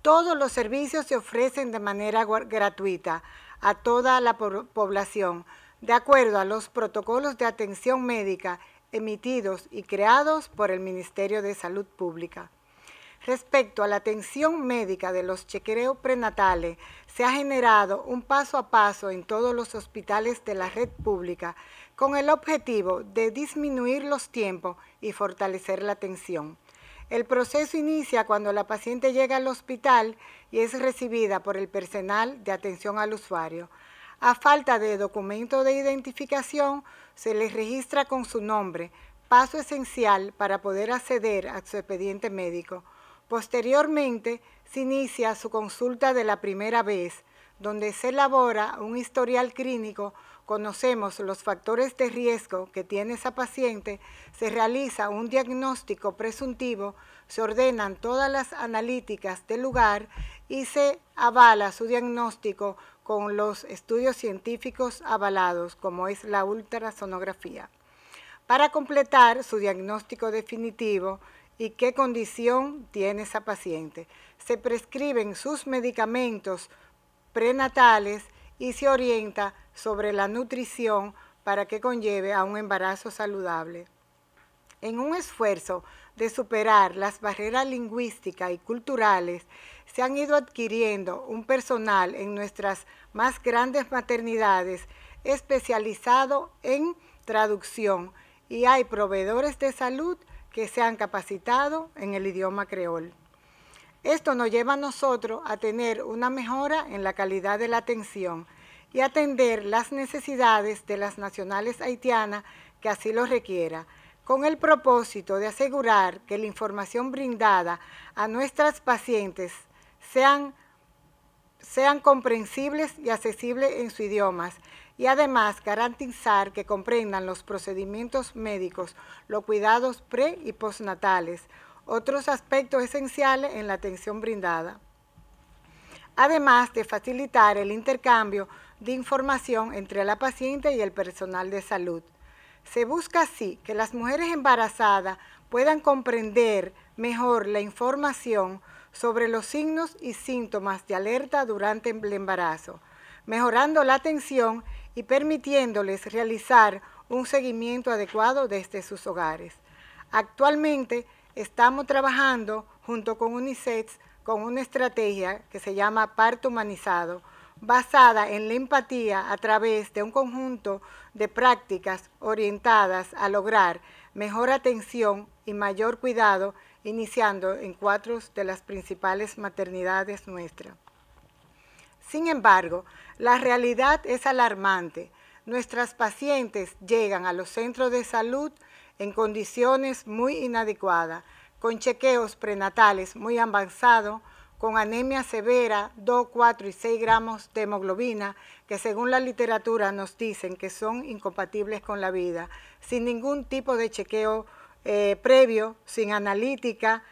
Todos los servicios se ofrecen de manera gratuita a toda la población, de acuerdo a los protocolos de atención médica emitidos y creados por el Ministerio de Salud Pública. Respecto a la atención médica de los chequeos prenatales, se ha generado un paso a paso en todos los hospitales de la red pública con el objetivo de disminuir los tiempos y fortalecer la atención. El proceso inicia cuando la paciente llega al hospital y es recibida por el personal de atención al usuario. A falta de documento de identificación, se le registra con su nombre, paso esencial para poder acceder a su expediente médico. Posteriormente, se inicia su consulta de la primera vez, donde se elabora un historial clínico, conocemos los factores de riesgo que tiene esa paciente, se realiza un diagnóstico presuntivo, se ordenan todas las analíticas del lugar y se avala su diagnóstico con los estudios científicos avalados, como es la ultrasonografía. Para completar su diagnóstico definitivo, y qué condición tiene esa paciente. Se prescriben sus medicamentos prenatales y se orienta sobre la nutrición para que conlleve a un embarazo saludable. En un esfuerzo de superar las barreras lingüísticas y culturales, se han ido adquiriendo un personal en nuestras más grandes maternidades especializado en traducción y hay proveedores de salud que se han capacitado en el idioma creol. Esto nos lleva a nosotros a tener una mejora en la calidad de la atención y atender las necesidades de las nacionales haitianas que así lo requiera, con el propósito de asegurar que la información brindada a nuestras pacientes sean, sean comprensibles y accesibles en sus idiomas y además garantizar que comprendan los procedimientos médicos, los cuidados pre y postnatales, otros aspectos esenciales en la atención brindada. Además de facilitar el intercambio de información entre la paciente y el personal de salud. Se busca así que las mujeres embarazadas puedan comprender mejor la información sobre los signos y síntomas de alerta durante el embarazo, mejorando la atención y permitiéndoles realizar un seguimiento adecuado desde sus hogares. Actualmente estamos trabajando junto con UNICEF con una estrategia que se llama Parto Humanizado, basada en la empatía a través de un conjunto de prácticas orientadas a lograr mejor atención y mayor cuidado, iniciando en cuatro de las principales maternidades nuestras. Sin embargo, la realidad es alarmante. Nuestras pacientes llegan a los centros de salud en condiciones muy inadecuadas, con chequeos prenatales muy avanzados, con anemia severa, 2, 4 y 6 gramos de hemoglobina, que según la literatura nos dicen que son incompatibles con la vida, sin ningún tipo de chequeo eh, previo, sin analítica,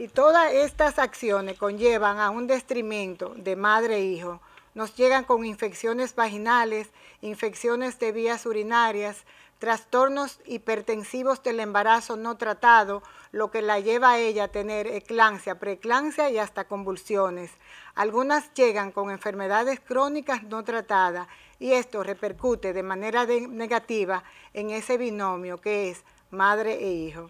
y todas estas acciones conllevan a un destrimento de madre e hijo. Nos llegan con infecciones vaginales, infecciones de vías urinarias, trastornos hipertensivos del embarazo no tratado, lo que la lleva a ella a tener eclancia, preeclampsia y hasta convulsiones. Algunas llegan con enfermedades crónicas no tratadas y esto repercute de manera negativa en ese binomio que es madre e hijo.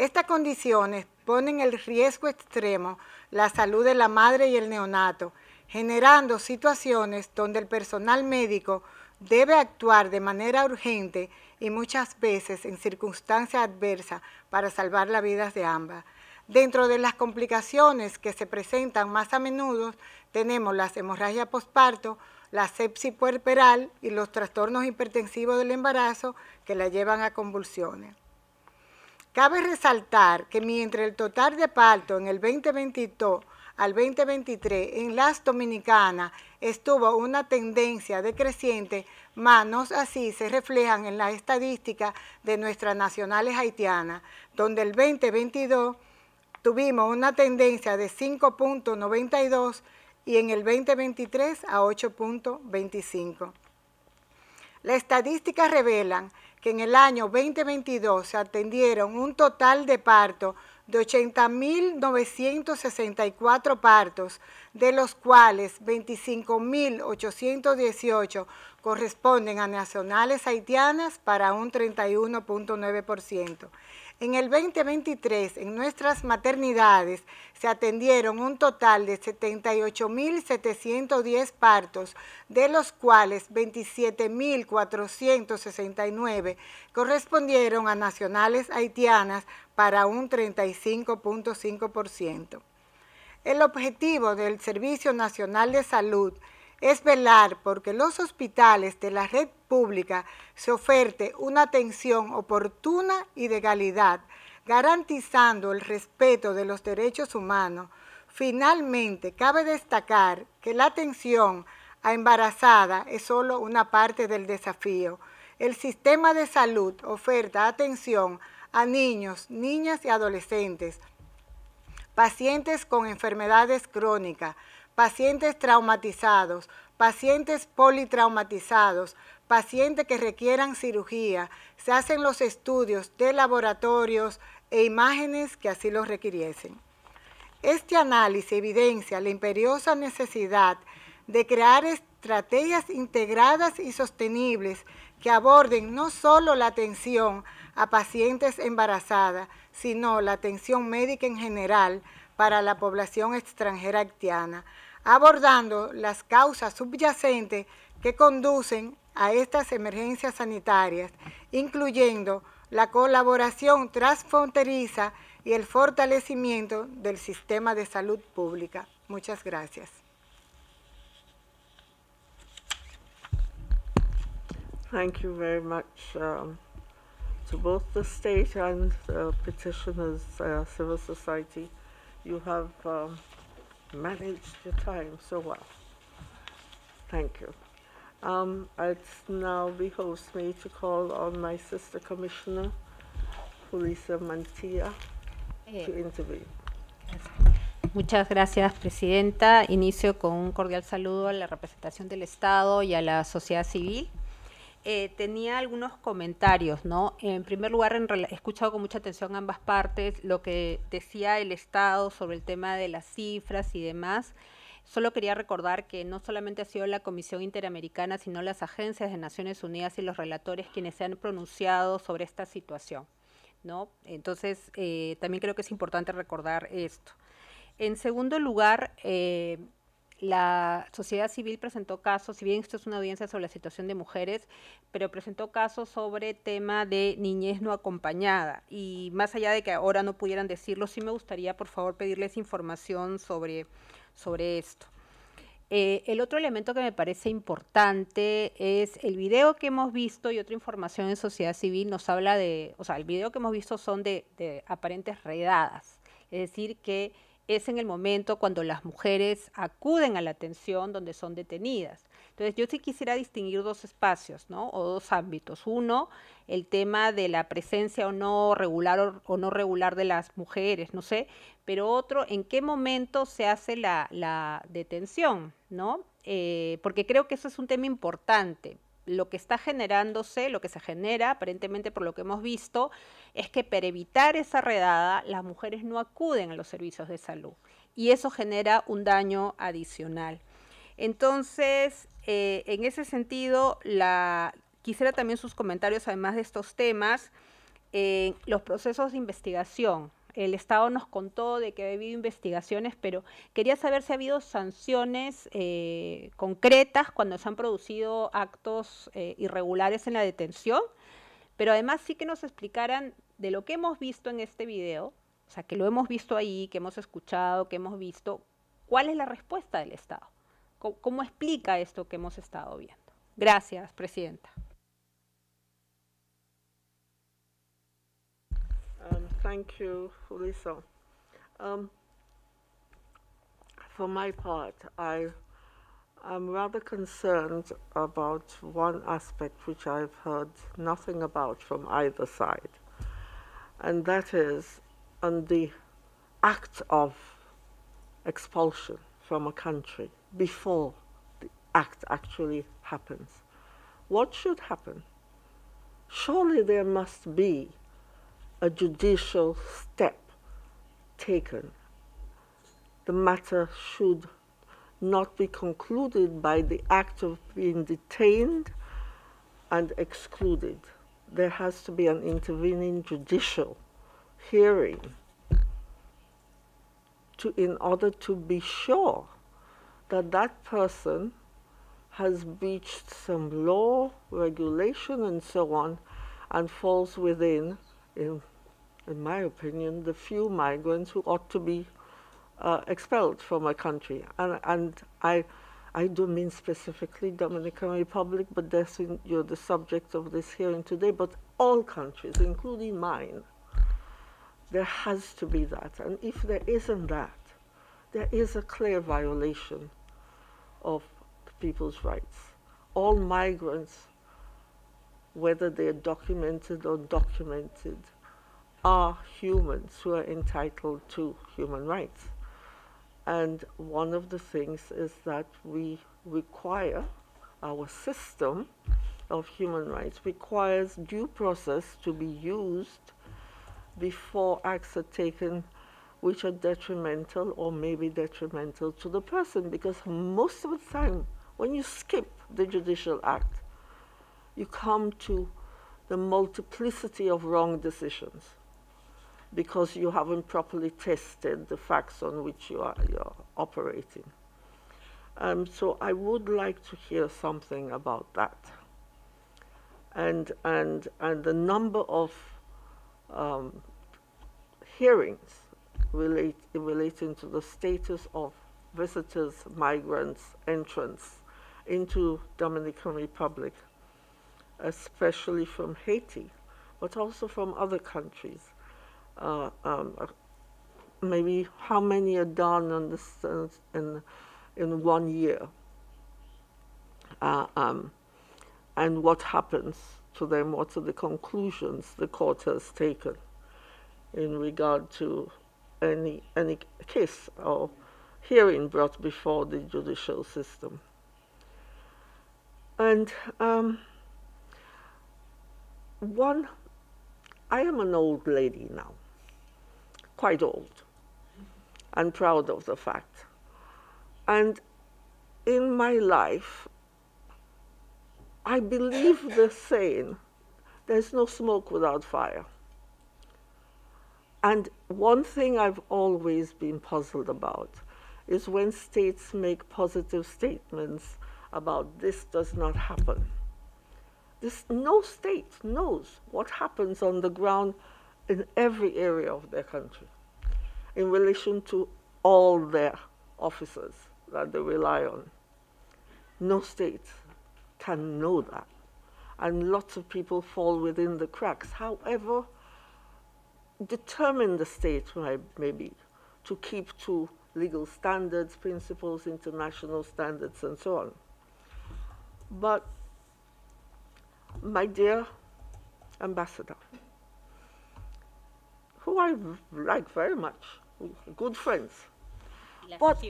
Estas condiciones ponen en riesgo extremo la salud de la madre y el neonato, generando situaciones donde el personal médico debe actuar de manera urgente y muchas veces en circunstancias adversas para salvar las vidas de ambas. Dentro de las complicaciones que se presentan más a menudo tenemos las hemorragia postparto, la sepsis puerperal y los trastornos hipertensivos del embarazo que la llevan a convulsiones. Cabe resaltar que mientras el total de parto en el 2022 al 2023 en las dominicanas estuvo una tendencia decreciente, manos así se reflejan en las estadísticas de nuestras nacionales haitianas, donde el 2022 tuvimos una tendencia de 5.92 y en el 2023 a 8.25. Las estadísticas revelan que en el año 2022 se atendieron un total de partos de 80.964 partos, de los cuales 25.818 corresponden a nacionales haitianas para un 31.9%. En el 2023, en nuestras maternidades, se atendieron un total de 78.710 partos, de los cuales 27.469 correspondieron a nacionales haitianas para un 35.5%. El objetivo del Servicio Nacional de Salud es velar porque los hospitales de la red pública se oferte una atención oportuna y de calidad, garantizando el respeto de los derechos humanos. Finalmente, cabe destacar que la atención a embarazada es solo una parte del desafío. El sistema de salud oferta atención a niños, niñas y adolescentes, pacientes con enfermedades crónicas, pacientes traumatizados, pacientes politraumatizados, pacientes que requieran cirugía, se hacen los estudios de laboratorios e imágenes que así los requiriesen. Este análisis evidencia la imperiosa necesidad de crear estrategias integradas y sostenibles que aborden no solo la atención a pacientes embarazadas, sino la atención médica en general, para la población extranjera haitiana, abordando las causas subyacentes que conducen a estas emergencias sanitarias, incluyendo la colaboración transfronteriza y el fortalecimiento del sistema de salud pública. Muchas gracias. Thank you very much um, to both the and petitioners, uh, civil society you have um, managed your time so well. Thank you. Um, it's now behoves me to call on my sister commissioner, Julissa Mantilla, to eh, intervene. Muchas gracias, Presidenta. Inicio con un cordial saludo a la representación del Estado y a la sociedad civil. Eh, tenía algunos comentarios, ¿no? En primer lugar, he escuchado con mucha atención ambas partes lo que decía el Estado sobre el tema de las cifras y demás. Solo quería recordar que no solamente ha sido la Comisión Interamericana, sino las agencias de Naciones Unidas y los relatores quienes se han pronunciado sobre esta situación, ¿no? Entonces, eh, también creo que es importante recordar esto. En segundo lugar, eh, la sociedad civil presentó casos, si bien esto es una audiencia sobre la situación de mujeres, pero presentó casos sobre tema de niñez no acompañada. Y más allá de que ahora no pudieran decirlo, sí me gustaría, por favor, pedirles información sobre, sobre esto. Eh, el otro elemento que me parece importante es el video que hemos visto y otra información en sociedad civil nos habla de, o sea, el video que hemos visto son de, de aparentes redadas, es decir, que es en el momento cuando las mujeres acuden a la atención donde son detenidas. Entonces, yo sí quisiera distinguir dos espacios, ¿no? O dos ámbitos. Uno, el tema de la presencia o no regular o, no regular de las mujeres, no sé. Pero otro, ¿en qué momento se hace la, detención, ¿no? Eh, porque creo que eso es un tema importante, lo que está generándose, lo que se genera, aparentemente por lo que hemos visto, es que para evitar esa redada, las mujeres no acuden a los servicios de salud y eso genera un daño adicional. Entonces, eh, en ese sentido, quisiera también sus comentarios, además de estos temas, los procesos de investigación, el Estado nos contó de que ha habido investigaciones, pero quería saber si ha habido sanciones eh, concretas cuando se han producido actos eh, irregulares en la detención, pero además sí que nos explicaran de lo que hemos visto en este video, o sea, que lo hemos visto ahí, que hemos escuchado, que hemos visto, ¿cuál es la respuesta del Estado? cómo explica esto que hemos estado viendo? Gracias, Presidenta. thank you, Lisa. Um, for my part, I am rather concerned about one aspect which I've heard nothing about from either side, and that is on the act of expulsion from a country before the act actually happens. What should happen? Surely there must be a judicial step taken. The matter should not be concluded by the act of being detained and excluded. There has to be an intervening judicial hearing to, in order to be sure that that person has breached some law, regulation, and so on, and falls within, in in my opinion, the few migrants who ought to be uh, expelled from a country. And, and I, I don't mean specifically Dominican Republic, but that's in, you're the subject of this hearing today, but all countries, including mine, there has to be that. And if there isn't that, there is a clear violation of people's rights. All migrants, whether they're documented or undocumented, are humans who are entitled to human rights. And one of the things is that we require our system of human rights requires due process to be used before acts are taken which are detrimental or maybe detrimental to the person because most of the time when you skip the judicial act you come to the multiplicity of wrong decisions because you haven't properly tested the facts on which you are you're operating. Um, so I would like to hear something about that. And, and, and the number of um, hearings relate, relating to the status of visitors, migrants, entrants into Dominican Republic, especially from Haiti, but also from other countries uh, um, maybe how many are done in, this, in, in one year uh, um, and what happens to them, what are the conclusions the court has taken in regard to any, any case or hearing brought before the judicial system. And um, one, I am an old lady now quite old and proud of the fact. And in my life, I believe the saying, there's no smoke without fire. And one thing I've always been puzzled about is when states make positive statements about this does not happen. This, no state knows what happens on the ground in every area of their country in relation to all their officers that they rely on. No state can know that. And lots of people fall within the cracks. However, determine the state maybe to keep to legal standards, principles, international standards, and so on. But my dear ambassador, who I like very much, good friends. But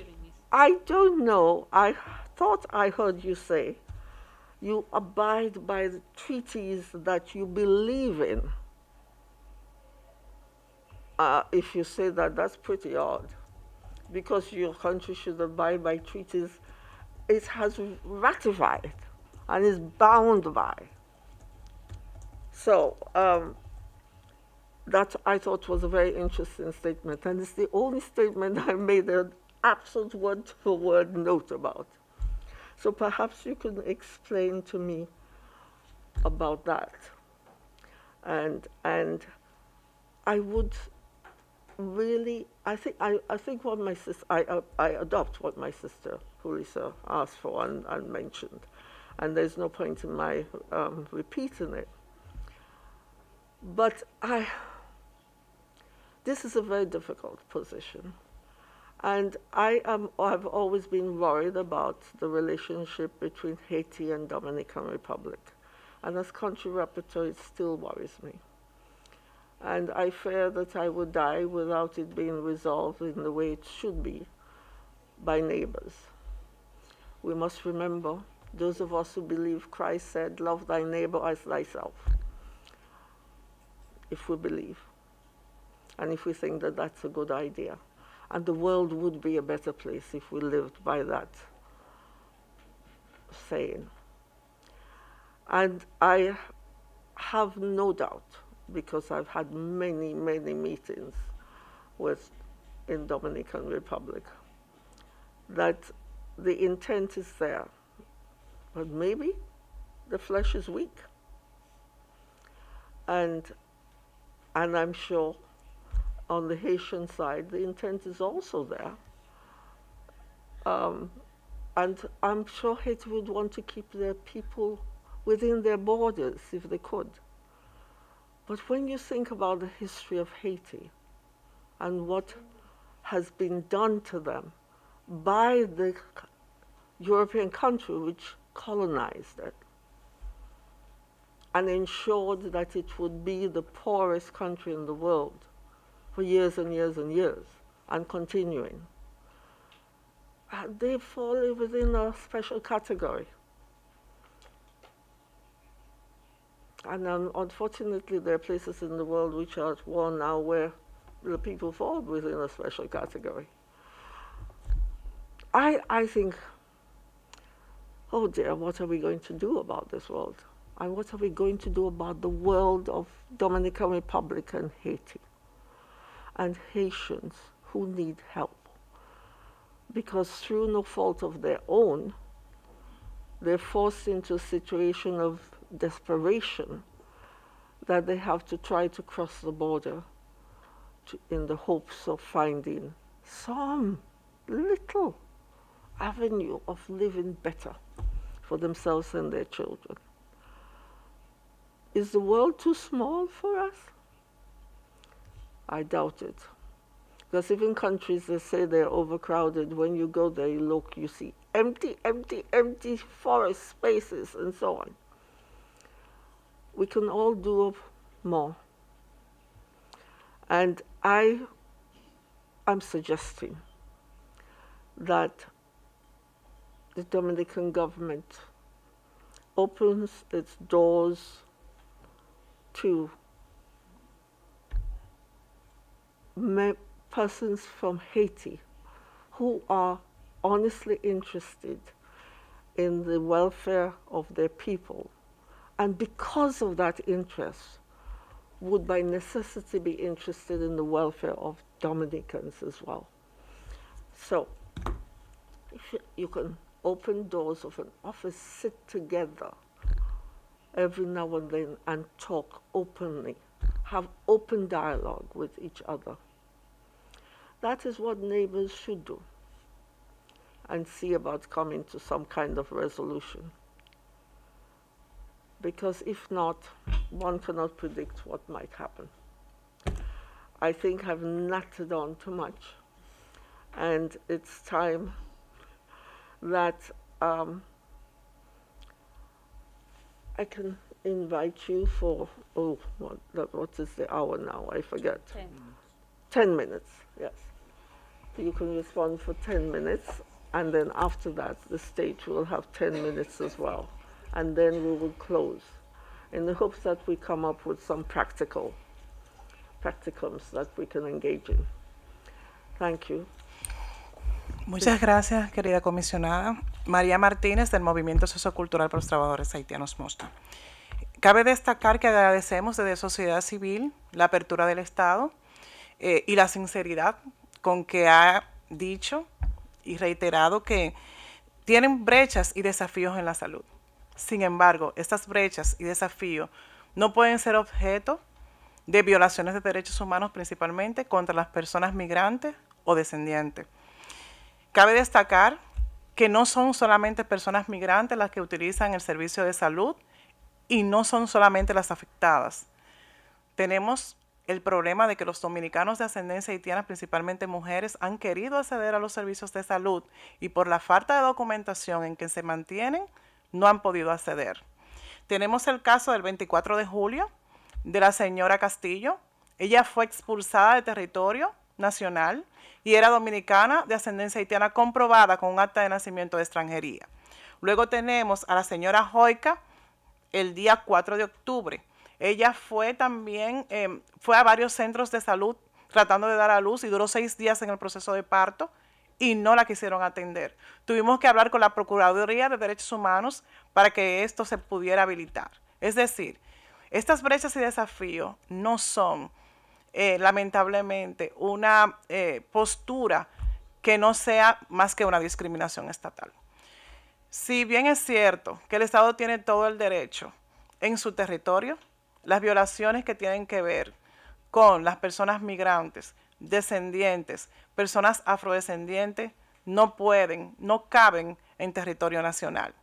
I don't know, I thought I heard you say you abide by the treaties that you believe in. Uh, if you say that, that's pretty odd, because your country should abide by treaties it has ratified and is bound by. So, um, that I thought was a very interesting statement, and it's the only statement I made an absolute word-for-word note about. So perhaps you can explain to me about that. And, and I would really, I think, I, I think what my sister, I, uh, I adopt what my sister, Julissa, asked for and, and mentioned. And there's no point in my um, repeating it. But I, this is a very difficult position. And I am, I've always been worried about the relationship between Haiti and Dominican Republic. And as country rapporteur, it still worries me. And I fear that I would die without it being resolved in the way it should be by neighbors. We must remember, those of us who believe Christ said, love thy neighbor as thyself, if we believe and if we think that that's a good idea. And the world would be a better place if we lived by that saying. And I have no doubt, because I've had many, many meetings with in Dominican Republic, that the intent is there. But maybe the flesh is weak. And and I'm sure on the Haitian side, the intent is also there. Um, and I'm sure Haiti would want to keep their people within their borders if they could. But when you think about the history of Haiti and what has been done to them by the European country which colonized it and ensured that it would be the poorest country in the world, for years and years and years and continuing, they fall within a special category. And um, unfortunately, there are places in the world which are at war now where the people fall within a special category. I, I think, oh dear, what are we going to do about this world? And what are we going to do about the world of Dominican Republic and Haiti? and Haitians who need help. Because through no fault of their own, they're forced into a situation of desperation that they have to try to cross the border to, in the hopes of finding some little avenue of living better for themselves and their children. Is the world too small for us? I doubt it. Because even countries that say they're overcrowded, when you go there, you look, you see empty, empty, empty forest spaces and so on. We can all do more. And I am suggesting that the Dominican government opens its doors to persons from Haiti who are honestly interested in the welfare of their people, and because of that interest, would by necessity be interested in the welfare of Dominicans as well. So, you, you can open doors of an office, sit together every now and then and talk openly have open dialogue with each other. That is what neighbors should do and see about coming to some kind of resolution. Because if not, one cannot predict what might happen. I think I've nattered on too much, and it's time that um, I can invite you for, oh, what, what is the hour now? I forget. Ten. minutes, yes. You can respond for 10 minutes, and then after that, the stage will have 10 minutes as well. And then we will close in the hopes that we come up with some practical practicums that we can engage in. Thank you. Muchas gracias, querida comisionada. María Martínez, del Movimiento Sociocultural para los Trabajadores Haitianos MOSTA. Cabe destacar que agradecemos desde sociedad civil la apertura del Estado eh, y la sinceridad con que ha dicho y reiterado que tienen brechas y desafíos en la salud. Sin embargo, estas brechas y desafíos no pueden ser objeto de violaciones de derechos humanos principalmente contra las personas migrantes o descendientes. Cabe destacar que no son solamente personas migrantes las que utilizan el servicio de salud, y no son solamente las afectadas. Tenemos el problema de que los dominicanos de ascendencia haitiana, principalmente mujeres, han querido acceder a los servicios de salud y por la falta de documentación en que se mantienen, no han podido acceder. Tenemos el caso del 24 de julio de la señora Castillo. Ella fue expulsada de territorio nacional y era dominicana de ascendencia haitiana comprobada con un acta de nacimiento de extranjería. Luego tenemos a la señora Joica, el día 4 de octubre. Ella fue también, em, fue a varios centros de salud tratando de dar a luz y duró seis días en el proceso de parto y no la quisieron atender. Tuvimos que hablar con la Procuraduría de Derechos Humanos para que esto se pudiera habilitar. Es decir, estas brechas y desafíos no son, eh, lamentablemente, una eh, postura que no sea más que una discriminación estatal. Si bien es cierto que el Estado tiene todo el derecho en su territorio, las violaciones que tienen que ver con las personas migrantes, descendientes, personas afrodescendientes, no pueden, no caben en territorio nacional.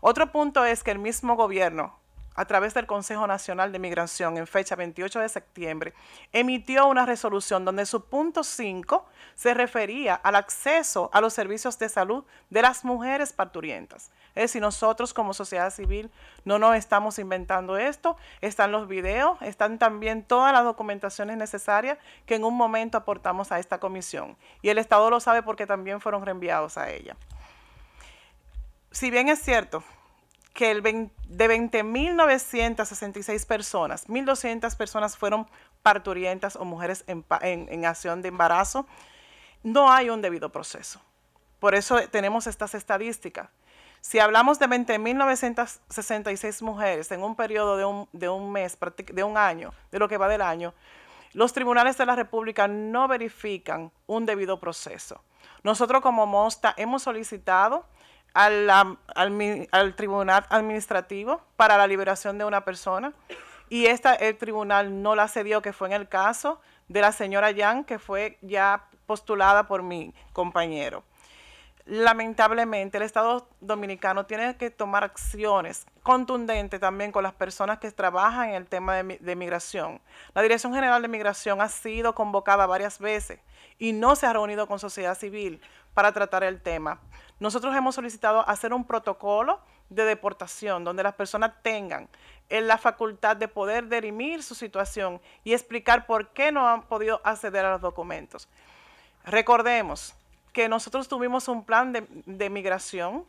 Otro punto es que el mismo gobierno a través del Consejo Nacional de Migración en fecha 28 de septiembre, emitió una resolución donde su punto 5 se refería al acceso a los servicios de salud de las mujeres parturientas. Es decir, nosotros como sociedad civil no nos estamos inventando esto, están los videos, están también todas las documentaciones necesarias que en un momento aportamos a esta comisión. Y el Estado lo sabe porque también fueron reenviados a ella. Si bien es cierto que de 20.966 personas, 1.200 personas fueron parturientas o mujeres en, acción de embarazo, no hay un debido proceso. Por eso tenemos estas estadísticas. Si hablamos de 20.966 mujeres en un periodo de un, de un, mes, de un año, de lo que va del año, los tribunales de la República no verifican un debido proceso. Nosotros como MOSTA hemos solicitado al, tribunal administrativo para la liberación de una persona y esta el tribunal no la cedió, que fue en el caso de la señora Yang, que fue ya postulada por mi compañero. Lamentablemente, el Estado dominicano tiene que tomar acciones contundentes también con las personas que trabajan en el tema de, de migración. La Dirección General de Migración ha sido convocada varias veces y no se ha reunido con sociedad civil para tratar el tema nosotros hemos solicitado hacer un protocolo de deportación donde las personas tengan en eh, la facultad de poder derimir su situación y explicar por qué no han podido acceder a los documentos. Recordemos que nosotros tuvimos un plan de, migración,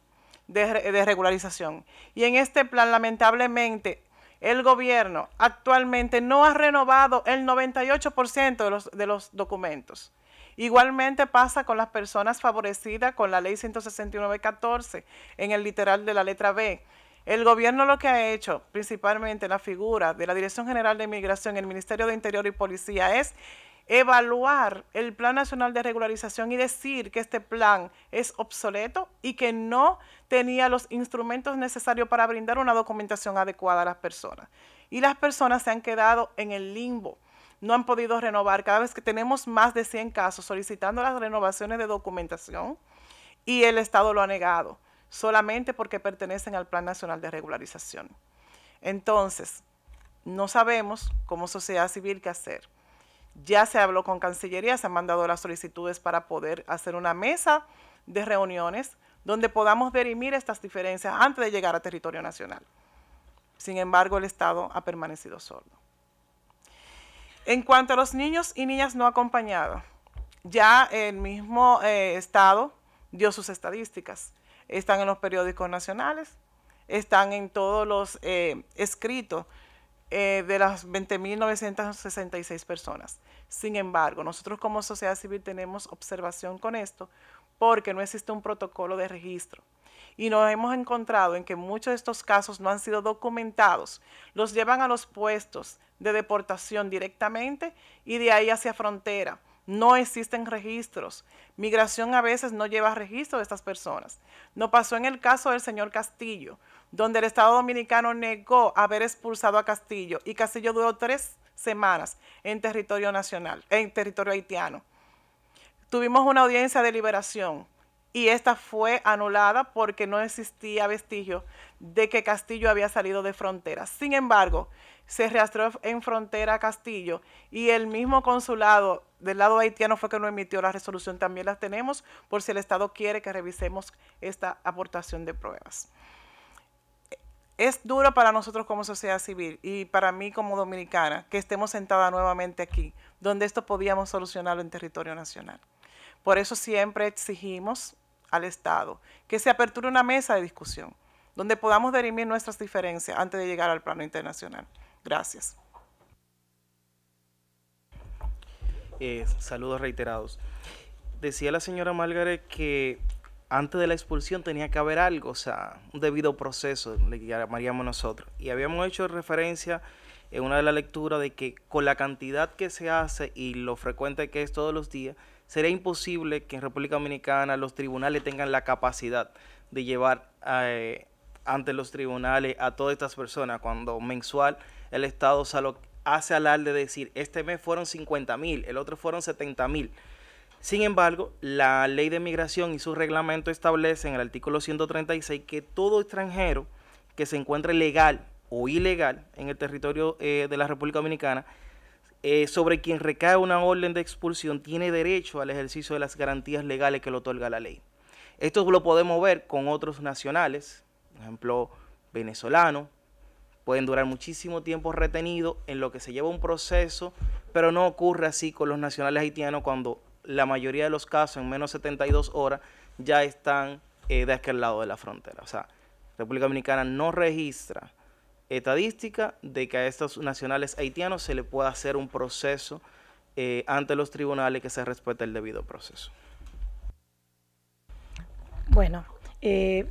de, regularización, y en este plan lamentablemente el gobierno actualmente no ha renovado el 98% de los documentos. Igualmente pasa con las personas favorecidas con la ley 169.14 en el literal de la letra B. El gobierno lo que ha hecho, principalmente la figura de la Dirección General de Inmigración, el Ministerio de Interior y Policía, es evaluar el Plan Nacional de Regularización y decir que este plan es obsoleto y que no tenía los instrumentos necesarios para brindar una documentación adecuada a las personas. Y las personas se han quedado en el limbo no han podido renovar. Cada vez que tenemos más de 100 casos solicitando las renovaciones de documentación y el Estado lo ha negado, solamente porque pertenecen al Plan Nacional de Regularización. Entonces, no sabemos como sociedad civil qué hacer. Ya se habló con Cancillería, se han mandado las solicitudes para poder hacer una mesa de reuniones donde podamos derimir estas diferencias antes de llegar a territorio nacional. Sin embargo, el Estado ha permanecido sordo. En cuanto a los niños y niñas no acompañados, ya el mismo eh, Estado dio sus estadísticas. Están en los periódicos nacionales, están en todos los eh, escritos eh, de las 20.966 personas. Sin embargo, nosotros como sociedad civil tenemos observación con esto porque no existe un protocolo de registro y nos hemos encontrado en que muchos de estos casos no han sido documentados, los llevan a los puestos de deportación directamente y de ahí hacia frontera. No existen registros. Migración a veces no lleva registro de estas personas. No pasó en el caso del señor Castillo, donde el Estado Dominicano negó haber expulsado a Castillo y Castillo duró tres semanas en territorio nacional, en territorio haitiano. Tuvimos una audiencia de liberación y esta fue anulada porque no existía vestigio de que Castillo había salido de frontera. Sin embargo, se reastró en frontera Castillo y el mismo consulado del lado haitiano fue que no emitió la resolución. También la tenemos por si el Estado quiere que revisemos esta aportación de pruebas. Es duro para nosotros como sociedad civil y para mí como dominicana que estemos sentada nuevamente aquí, donde esto podíamos solucionarlo en territorio nacional. Por eso siempre exigimos al Estado, que se aperture una mesa de discusión donde podamos derimir nuestras diferencias antes de llegar al plano internacional. Gracias. Eh, saludos reiterados. Decía la señora Margaret que antes de la expulsión tenía que haber algo, o sea, un debido proceso, le llamaríamos nosotros. Y habíamos hecho referencia en una de las lecturas de que con la cantidad que se hace y lo frecuente que es todos los días, sería imposible que en República Dominicana los tribunales tengan la capacidad de llevar eh, ante los tribunales a todas estas personas cuando mensual el Estado hace alarde de decir, este mes fueron 50 mil, el otro fueron 70 mil. Sin embargo, la ley de migración y su reglamento establecen en el artículo 136 que todo extranjero que se encuentre legal o ilegal en el territorio eh, de la República Dominicana eh, sobre quien recae una orden de expulsión tiene derecho al ejercicio de las garantías legales que le otorga la ley. Esto lo podemos ver con otros nacionales, por ejemplo, venezolano, pueden durar muchísimo tiempo retenidos en lo que se lleva un proceso, pero no ocurre así con los nacionales haitianos cuando la mayoría de los casos en menos de 72 horas ya están eh, de aquel lado de la frontera. O sea, República Dominicana no registra estadística de que a estos nacionales haitianos se le pueda hacer un proceso eh, ante los tribunales que se respete el debido proceso. Bueno, eh,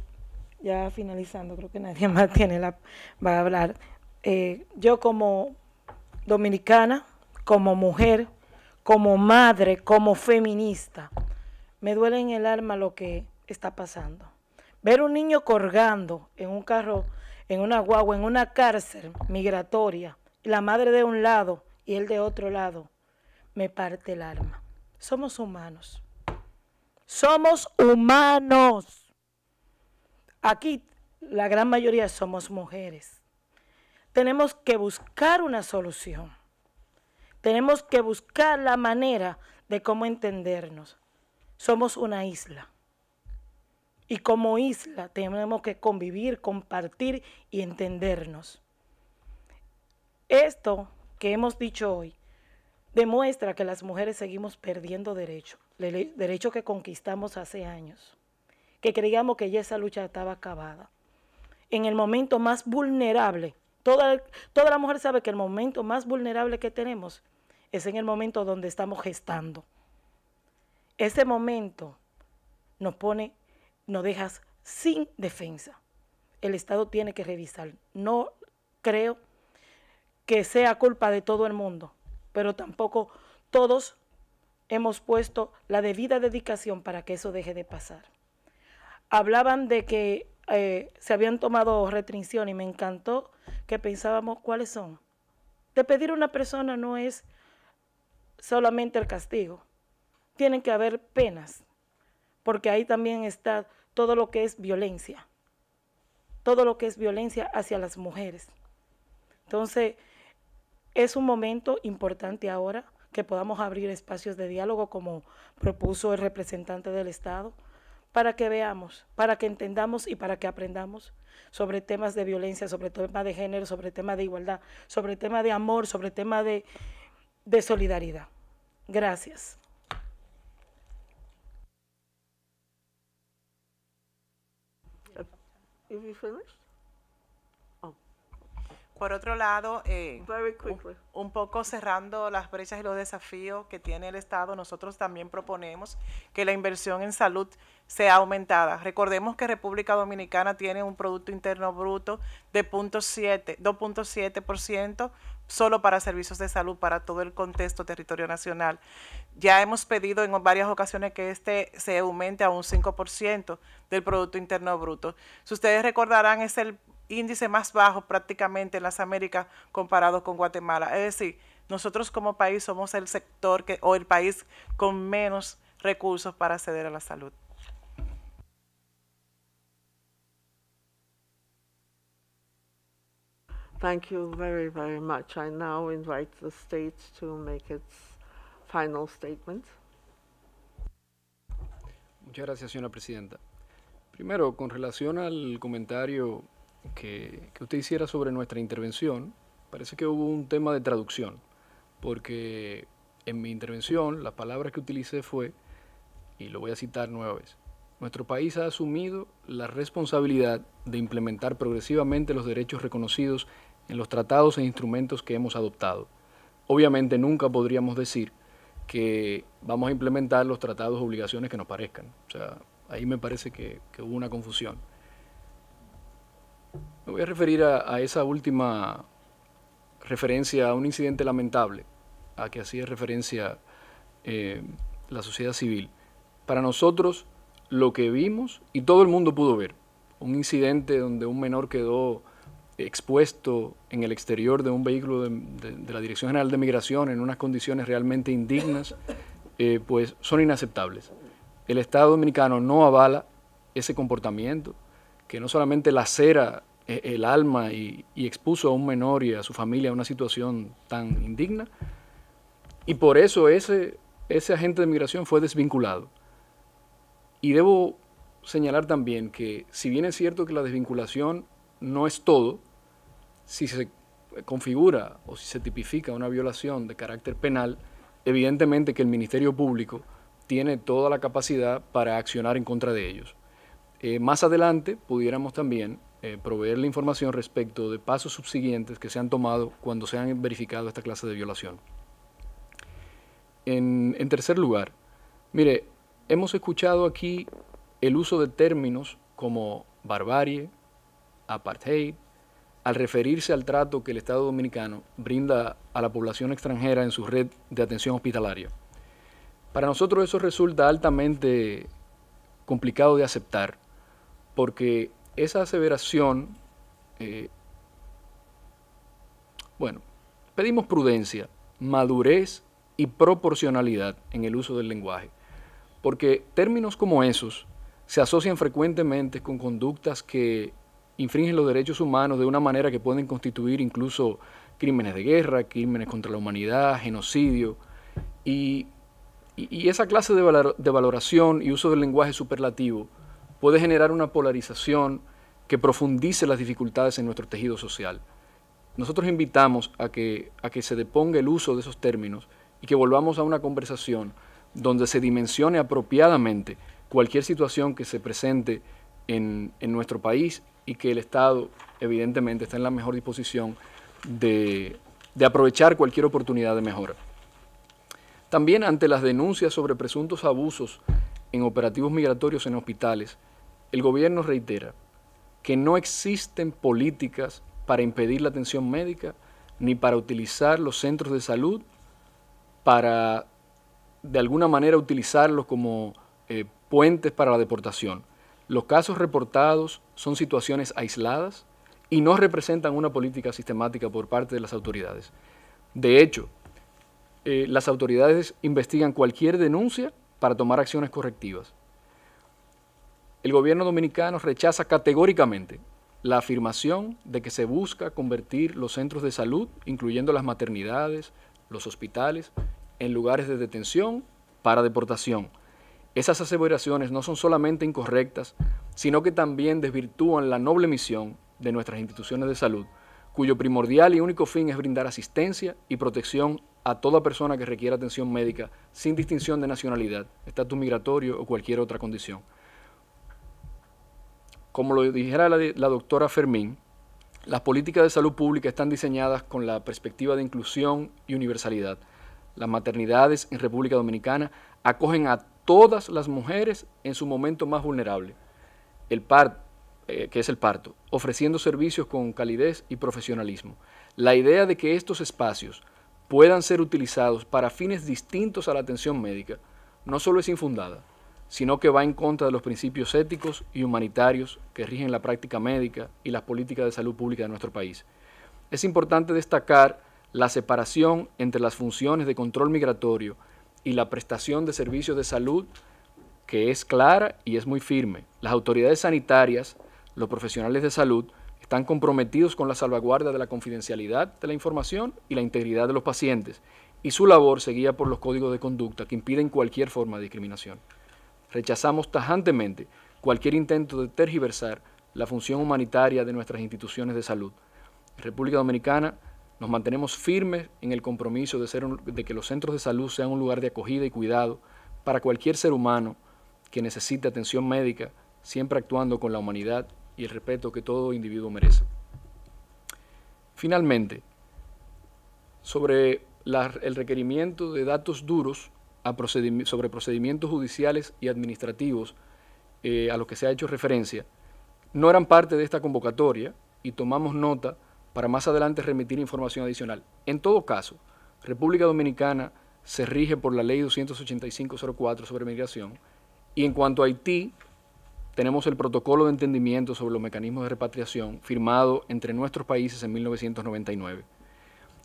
ya finalizando, creo que nadie más tiene la, va a hablar. Eh, yo como dominicana, como mujer, como madre, como feminista, me duele en el alma lo que está pasando. Ver un niño colgando en un carro en una guagua, en una cárcel migratoria, la madre de un lado y él de otro lado, me parte el alma. Somos humanos. Somos humanos. Aquí la gran mayoría somos mujeres. Tenemos que buscar una solución. Tenemos que buscar la manera de cómo entendernos. Somos una isla. Y como isla tenemos que convivir, compartir y entendernos. Esto que hemos dicho hoy demuestra que las mujeres seguimos perdiendo derechos, derechos que conquistamos hace años, que creíamos que ya esa lucha estaba acabada. En el momento más vulnerable, toda, toda la mujer sabe que el momento más vulnerable que tenemos es en el momento donde estamos gestando. Ese momento nos pone no dejas sin defensa. El Estado tiene que revisar. No creo que sea culpa de todo el mundo, pero tampoco todos hemos puesto la debida dedicación para que eso deje de pasar. Hablaban de que eh, se habían tomado restricciones y me encantó que pensábamos cuáles son. De pedir a una persona no es solamente el castigo, tienen que haber penas porque ahí también está todo lo que es violencia, todo lo que es violencia hacia las mujeres. Entonces, es un momento importante ahora que podamos abrir espacios de diálogo como propuso el representante del Estado, para que veamos, para que entendamos y para que aprendamos sobre temas de violencia, sobre temas de género, sobre temas de igualdad, sobre temas de amor, sobre temas de, de solidaridad. Gracias. Have you finished? Por otro lado, eh, un, pues. un, poco cerrando las brechas y los desafíos que tiene el Estado, nosotros también proponemos que la inversión en salud sea aumentada. Recordemos que República Dominicana tiene un Producto Interno Bruto de 2.7% solo para servicios de salud, para todo el contexto territorio nacional. Ya hemos pedido en varias ocasiones que este se aumente a un 5% del Producto Interno Bruto. Si ustedes recordarán, es el índice más bajo prácticamente en las Américas comparado con Guatemala. Es decir, nosotros como país somos el sector que, o el país con menos recursos para acceder a la salud. Muchas gracias, señora presidenta. Primero, con relación al comentario que, usted hiciera sobre nuestra intervención. Parece que hubo un tema de traducción, porque en mi intervención la palabra que utilicé fue, y lo voy a citar nueva vez, nuestro país ha asumido la responsabilidad de implementar progresivamente los derechos reconocidos en los tratados e instrumentos que hemos adoptado. Obviamente nunca podríamos decir que vamos a implementar los tratados obligaciones que nos parezcan. O sea, ahí me parece que hubo una confusión. Me voy a referir a, esa última referencia a un incidente lamentable a que hacía referencia eh, la sociedad civil. Para nosotros, lo que vimos y todo el mundo pudo ver, un incidente donde un menor quedó expuesto en el exterior de un vehículo de, la Dirección General de Migración en unas condiciones realmente indignas, eh, pues son inaceptables. El Estado dominicano no avala ese comportamiento que no solamente lacera e-, el alma y, expuso a un menor y a su familia a una situación tan indigna. Y por eso ese, agente de migración fue desvinculado. Y debo señalar también que si bien es cierto que la desvinculación no es todo, si se configura o si se tipifica una violación de carácter penal, evidentemente que el Ministerio Público tiene toda la capacidad para accionar en contra de ellos. Eh, más adelante pudiéramos también eh, proveer la información respecto de pasos subsiguientes que se han tomado cuando se han verificado esta clase de violación. en tercer lugar, mire, hemos escuchado aquí el uso de términos como barbarie, apartheid, al referirse al trato que el Estado dominicano brinda a la población extranjera en su red de atención hospitalaria. Para nosotros eso resulta altamente complicado de aceptar, porque esa aseveración, eh, bueno, pedimos prudencia, madurez y proporcionalidad en el uso del lenguaje, porque términos como esos se asocian frecuentemente con conductas que infringen los derechos humanos de una manera que pueden constituir incluso crímenes de guerra, crímenes contra la humanidad, genocidio, y, esa clase de valoración y uso del lenguaje superlativo puede generar una polarización que profundice las dificultades en nuestro tejido social. Nosotros invitamos a que, a que se deponga el uso de esos términos y que volvamos a una conversación donde se dimensione apropiadamente cualquier situación que se presente en, nuestro país y que el Estado evidentemente está en la mejor disposición de aprovechar cualquier oportunidad de mejora. También ante las denuncias sobre presuntos abusos en operativos migratorios en hospitales, el gobierno reitera que no existen políticas para impedir la atención médica ni para utilizar los centros de salud para de alguna manera utilizarlos como eh, puentes para la deportación. Los casos reportados son situaciones aisladas y no representan una política sistemática por parte de las autoridades. De hecho, eh, las autoridades investigan cualquier denuncia para tomar acciones correctivas el gobierno dominicano rechaza categóricamente la afirmación de que se busca convertir los centros de salud, incluyendo las maternidades, los hospitales, en lugares de detención para deportación. Esas aseveraciones no son solamente incorrectas, sino que también desvirtúan la noble misión de nuestras instituciones de salud, cuyo primordial y único fin es brindar asistencia y protección a toda persona que requiera atención médica sin distinción de nacionalidad, estatus migratorio o cualquier otra condición. Como lo dijera la, doctora Fermín, las políticas de salud pública están diseñadas con la perspectiva de inclusión y universalidad. Las maternidades en República Dominicana acogen a todas las mujeres en su momento más vulnerable, el parto, eh, que es el parto, ofreciendo servicios con calidez y profesionalismo. La idea de que estos espacios puedan ser utilizados para fines distintos a la atención médica no solo es infundada, sino que va en contra de los principios éticos y humanitarios que rigen la práctica médica y las políticas de salud pública de nuestro país. Es importante destacar la separación entre las funciones de control migratorio y la prestación de servicios de salud, que es clara y es muy firme. Las autoridades sanitarias, los profesionales de salud, están comprometidos con la salvaguarda de la confidencialidad de la información y la integridad de los pacientes, y su labor se guía por los códigos de conducta que impiden cualquier forma de discriminación. Rechazamos tajantemente cualquier intento de tergiversar la función humanitaria de nuestras instituciones de salud. En República Dominicana nos mantenemos firmes en el compromiso de, que los centros de salud sean un lugar de acogida y cuidado para cualquier ser humano que necesite atención médica, siempre actuando con la humanidad y el respeto que todo individuo merece. Finalmente, sobre el requerimiento de datos duros sobre procedimientos judiciales y administrativos eh, a los que se ha hecho referencia no eran parte de esta convocatoria y tomamos nota para más adelante remitir información adicional. En todo caso, República Dominicana se rige por la ley 285.04 sobre migración y en cuanto a Haití, tenemos el protocolo de entendimiento sobre los mecanismos de repatriación firmado entre nuestros países en 1999.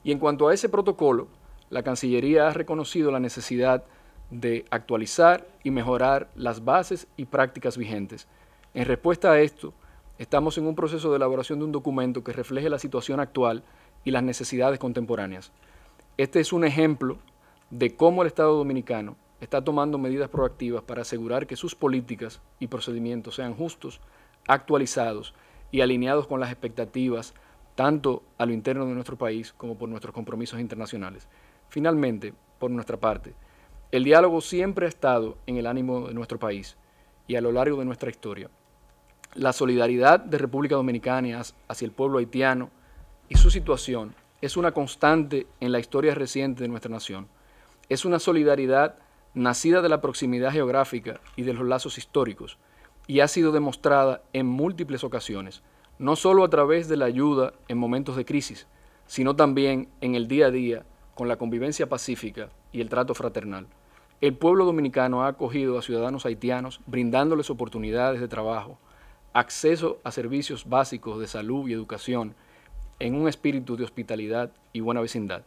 Y en cuanto a ese protocolo, la Cancillería ha reconocido la necesidad de actualizar y mejorar las bases y prácticas vigentes. En respuesta a esto, estamos en un proceso de elaboración de un documento que refleje la situación actual y las necesidades contemporáneas. Este es un ejemplo de cómo el Estado dominicano está tomando medidas proactivas para asegurar que sus políticas y procedimientos sean justos, actualizados y alineados con las expectativas tanto a lo interno de nuestro país como por nuestros compromisos internacionales. Finalmente, por nuestra parte, el diálogo siempre ha estado en el ánimo de nuestro país y a lo largo de nuestra historia. La solidaridad de República Dominicana hacia el pueblo haitiano y su situación es una constante en la historia reciente de nuestra nación. Es una solidaridad nacida de la proximidad geográfica y de los lazos históricos, y ha sido demostrada en múltiples ocasiones, no solo a través de la ayuda en momentos de crisis, sino también en el día a día con la convivencia pacífica y el trato fraternal. El pueblo dominicano ha acogido a ciudadanos haitianos brindándoles oportunidades de trabajo, acceso a servicios básicos de salud y educación, en un espíritu de hospitalidad y buena vecindad.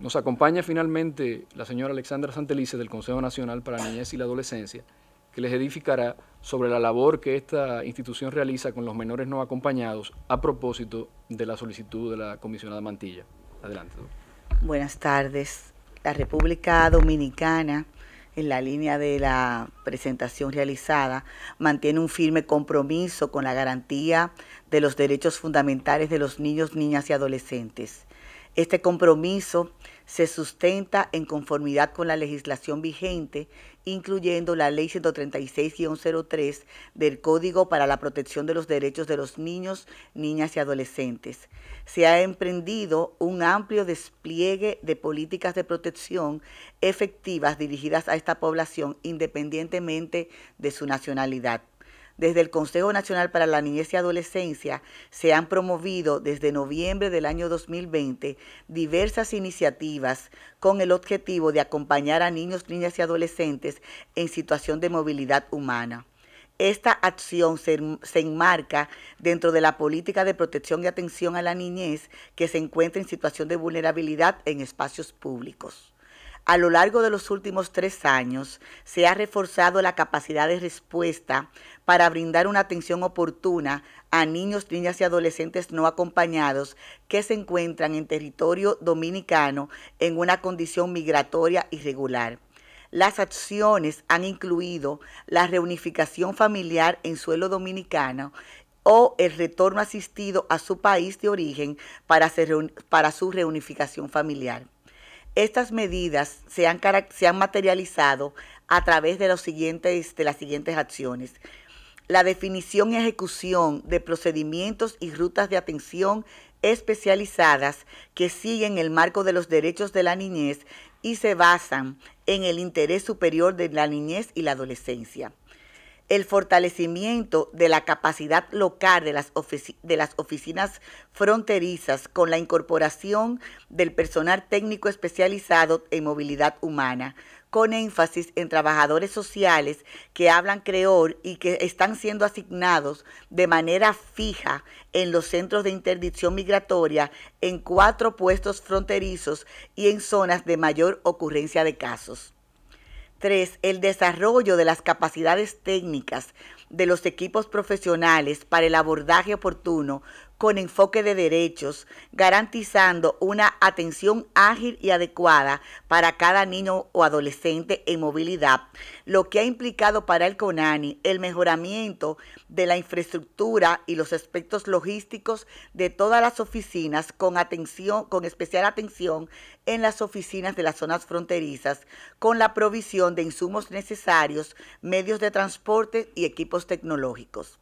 Nos acompaña finalmente la señora Alexandra Santelice del Consejo Nacional para la Niñez y la Adolescencia, que les edificará sobre la labor que esta institución realiza con los menores no acompañados a propósito de la solicitud de la comisionada Mantilla. Adelante. Buenas tardes. La República Dominicana, en la línea de la presentación realizada, mantiene un firme compromiso con la garantía de los derechos fundamentales de los niños, niñas y adolescentes. Este compromiso se sustenta en conformidad con la legislación vigente, incluyendo la Ley 136-03 del Código para la Protección de los Derechos de los Niños, Niñas y Adolescentes. Se ha emprendido un amplio despliegue de políticas de protección efectivas dirigidas a esta población independientemente de su nacionalidad. Desde el Consejo Nacional para la Niñez y Adolescencia se han promovido desde noviembre del año 2020 diversas iniciativas con el objetivo de acompañar a niños, niñas y adolescentes en situación de movilidad humana. Esta acción se, enmarca dentro de la política de protección y atención a la niñez que se encuentra en situación de vulnerabilidad en espacios públicos. A lo largo de los últimos tres años se ha reforzado la capacidad de respuesta para brindar una atención oportuna a niños, niñas y adolescentes no acompañados que se encuentran en territorio dominicano en una condición migratoria irregular. Las acciones han incluido la reunificación familiar en suelo dominicano o el retorno asistido a su país de origen para, su reunificación familiar. Estas medidas se han, materializado a través de las siguientes acciones. La definición y ejecución de procedimientos y rutas de atención especializadas que siguen el marco de los derechos de la niñez y se basan en el interés superior de la niñez y la adolescencia el fortalecimiento de la capacidad local de las, oficinas fronterizas con la incorporación del personal técnico especializado en movilidad humana, con énfasis en trabajadores sociales que hablan creol y que están siendo asignados de manera fija en los centros de interdicción migratoria en cuatro puestos fronterizos y en zonas de mayor ocurrencia de casos. Tres, el desarrollo de las capacidades técnicas de los equipos profesionales para el abordaje oportuno con enfoque de derechos, garantizando una atención ágil y adecuada para cada niño o adolescente en movilidad, lo que ha implicado para el CONANI el mejoramiento de la infraestructura y los aspectos logísticos de todas las oficinas con atención con especial atención en las oficinas de las zonas fronterizas con la provisión de insumos necesarios, medios de transporte y equipos tecnológicos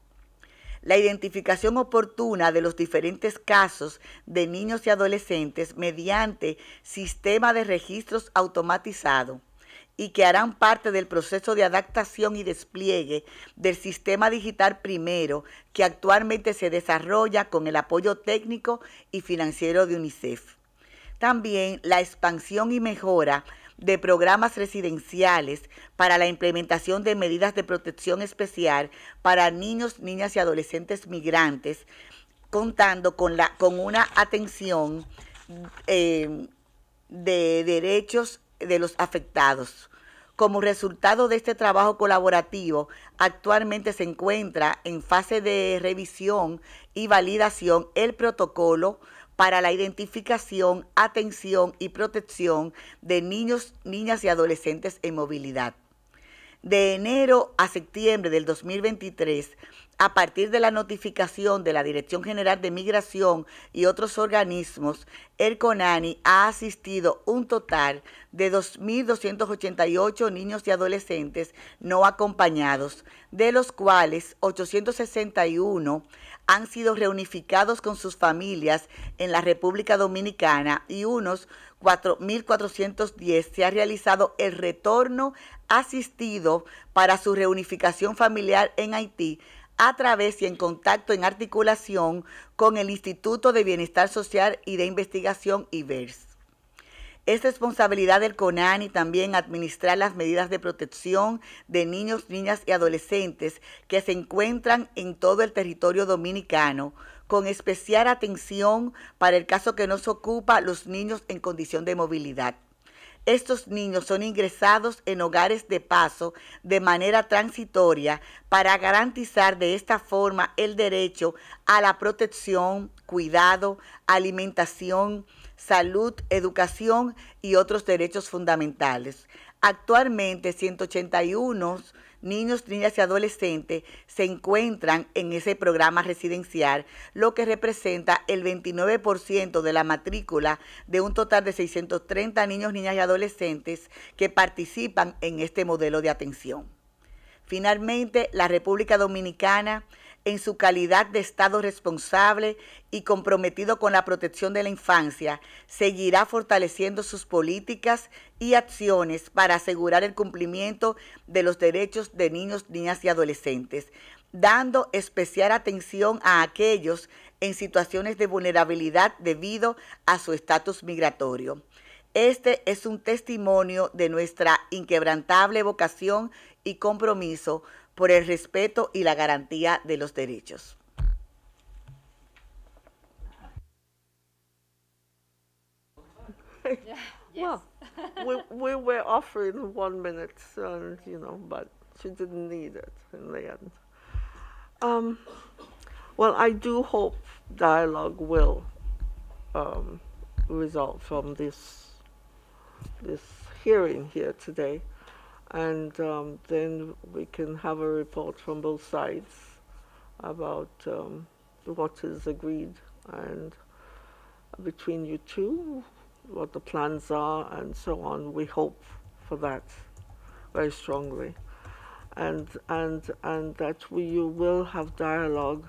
la identificación oportuna de los diferentes casos de niños y adolescentes mediante sistema de registros automatizado y que harán parte del proceso de adaptación y despliegue del sistema digital primero que actualmente se desarrolla con el apoyo técnico y financiero de UNICEF. También la expansión y mejora de programas residenciales para la implementación de medidas de protección especial para niños, niñas y adolescentes migrantes, contando con, la, con una atención em, de derechos de los afectados. Como resultado de este trabajo colaborativo, actualmente se encuentra en fase de revisión y validación el protocolo para la identificación, atención y protección de niños, niñas y adolescentes en movilidad. De enero a septiembre del 2023 a partir de la notificación de la Dirección General de Migración y otros organismos, el CONANI ha asistido un total de 2.288 niños y adolescentes no acompañados, de los cuales 861 han sido reunificados con sus familias en la República Dominicana y unos 4.410 se ha realizado el retorno asistido para su reunificación familiar en Haití a través y en contacto, en articulación con el Instituto de Bienestar Social y de Investigación IBERS. Es responsabilidad del CONANI también administrar las medidas de protección de niños, niñas y adolescentes que se encuentran en todo el territorio dominicano, con especial atención para el caso que nos ocupa los niños en condición de movilidad. Estos niños son ingresados en hogares de paso de manera transitoria para garantizar de esta forma el derecho a la protección, cuidado, alimentación, salud, educación y otros derechos fundamentales. Actualmente 181 niños, niñas y adolescentes se encuentran en ese programa residencial, lo que representa el 29% de la matrícula de un total de 630 niños, niñas y adolescentes que participan en este modelo de atención. Finalmente, la República Dominicana en su calidad de Estado responsable y comprometido con la protección de la infancia, seguirá fortaleciendo sus políticas y acciones para asegurar el cumplimiento de los derechos de niños, niñas y adolescentes, dando especial atención a aquellos en situaciones de vulnerabilidad debido a su estatus migratorio. Este es un testimonio de nuestra inquebrantable vocación y compromiso por el respeto y la garantía de los derechos. Well, we, we were offered one minute, and, you know, but she didn't need it in the end. Um, well, I do hope dialogue will um, result from this this hearing here today and um, then we can have a report from both sides about um, what is agreed and between you two, what the plans are and so on. We hope for that very strongly. And, and, and that we, you will have dialogue,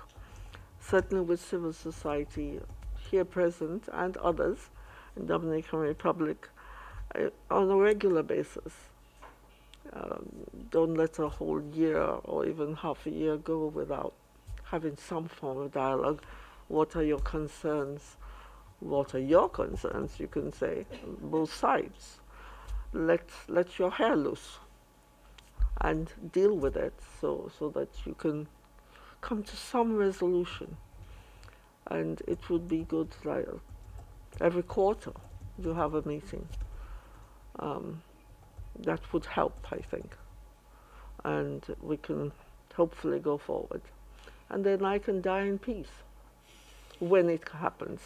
certainly with civil society here present and others in Dominican Republic uh, on a regular basis um, don't let a whole year or even half a year go without having some form of dialogue. What are your concerns? What are your concerns, you can say, both sides. Let, let your hair loose and deal with it so, so that you can come to some resolution. And it would be good like every quarter you have a meeting. Um, that would help, I think. And we can hopefully go forward. And then I can die in peace when it happens.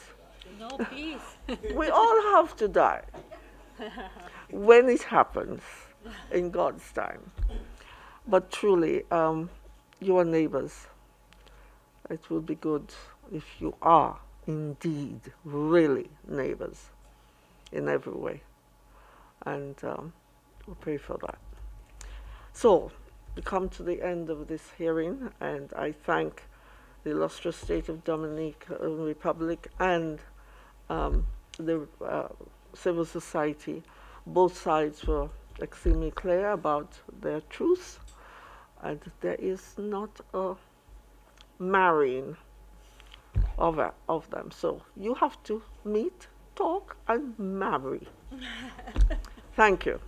No peace. we all have to die when it happens in God's time. But truly, um, you are neighbors. It would be good if you are indeed really neighbors in every way. And um, we pray for that. So, we come to the end of this hearing, and I thank the illustrious state of Dominican Republic and um, the uh, civil society. Both sides were extremely clear about their truths, and there is not a marrying of, of them. So you have to meet, talk, and marry. Thank you.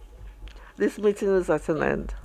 This meeting is at an end.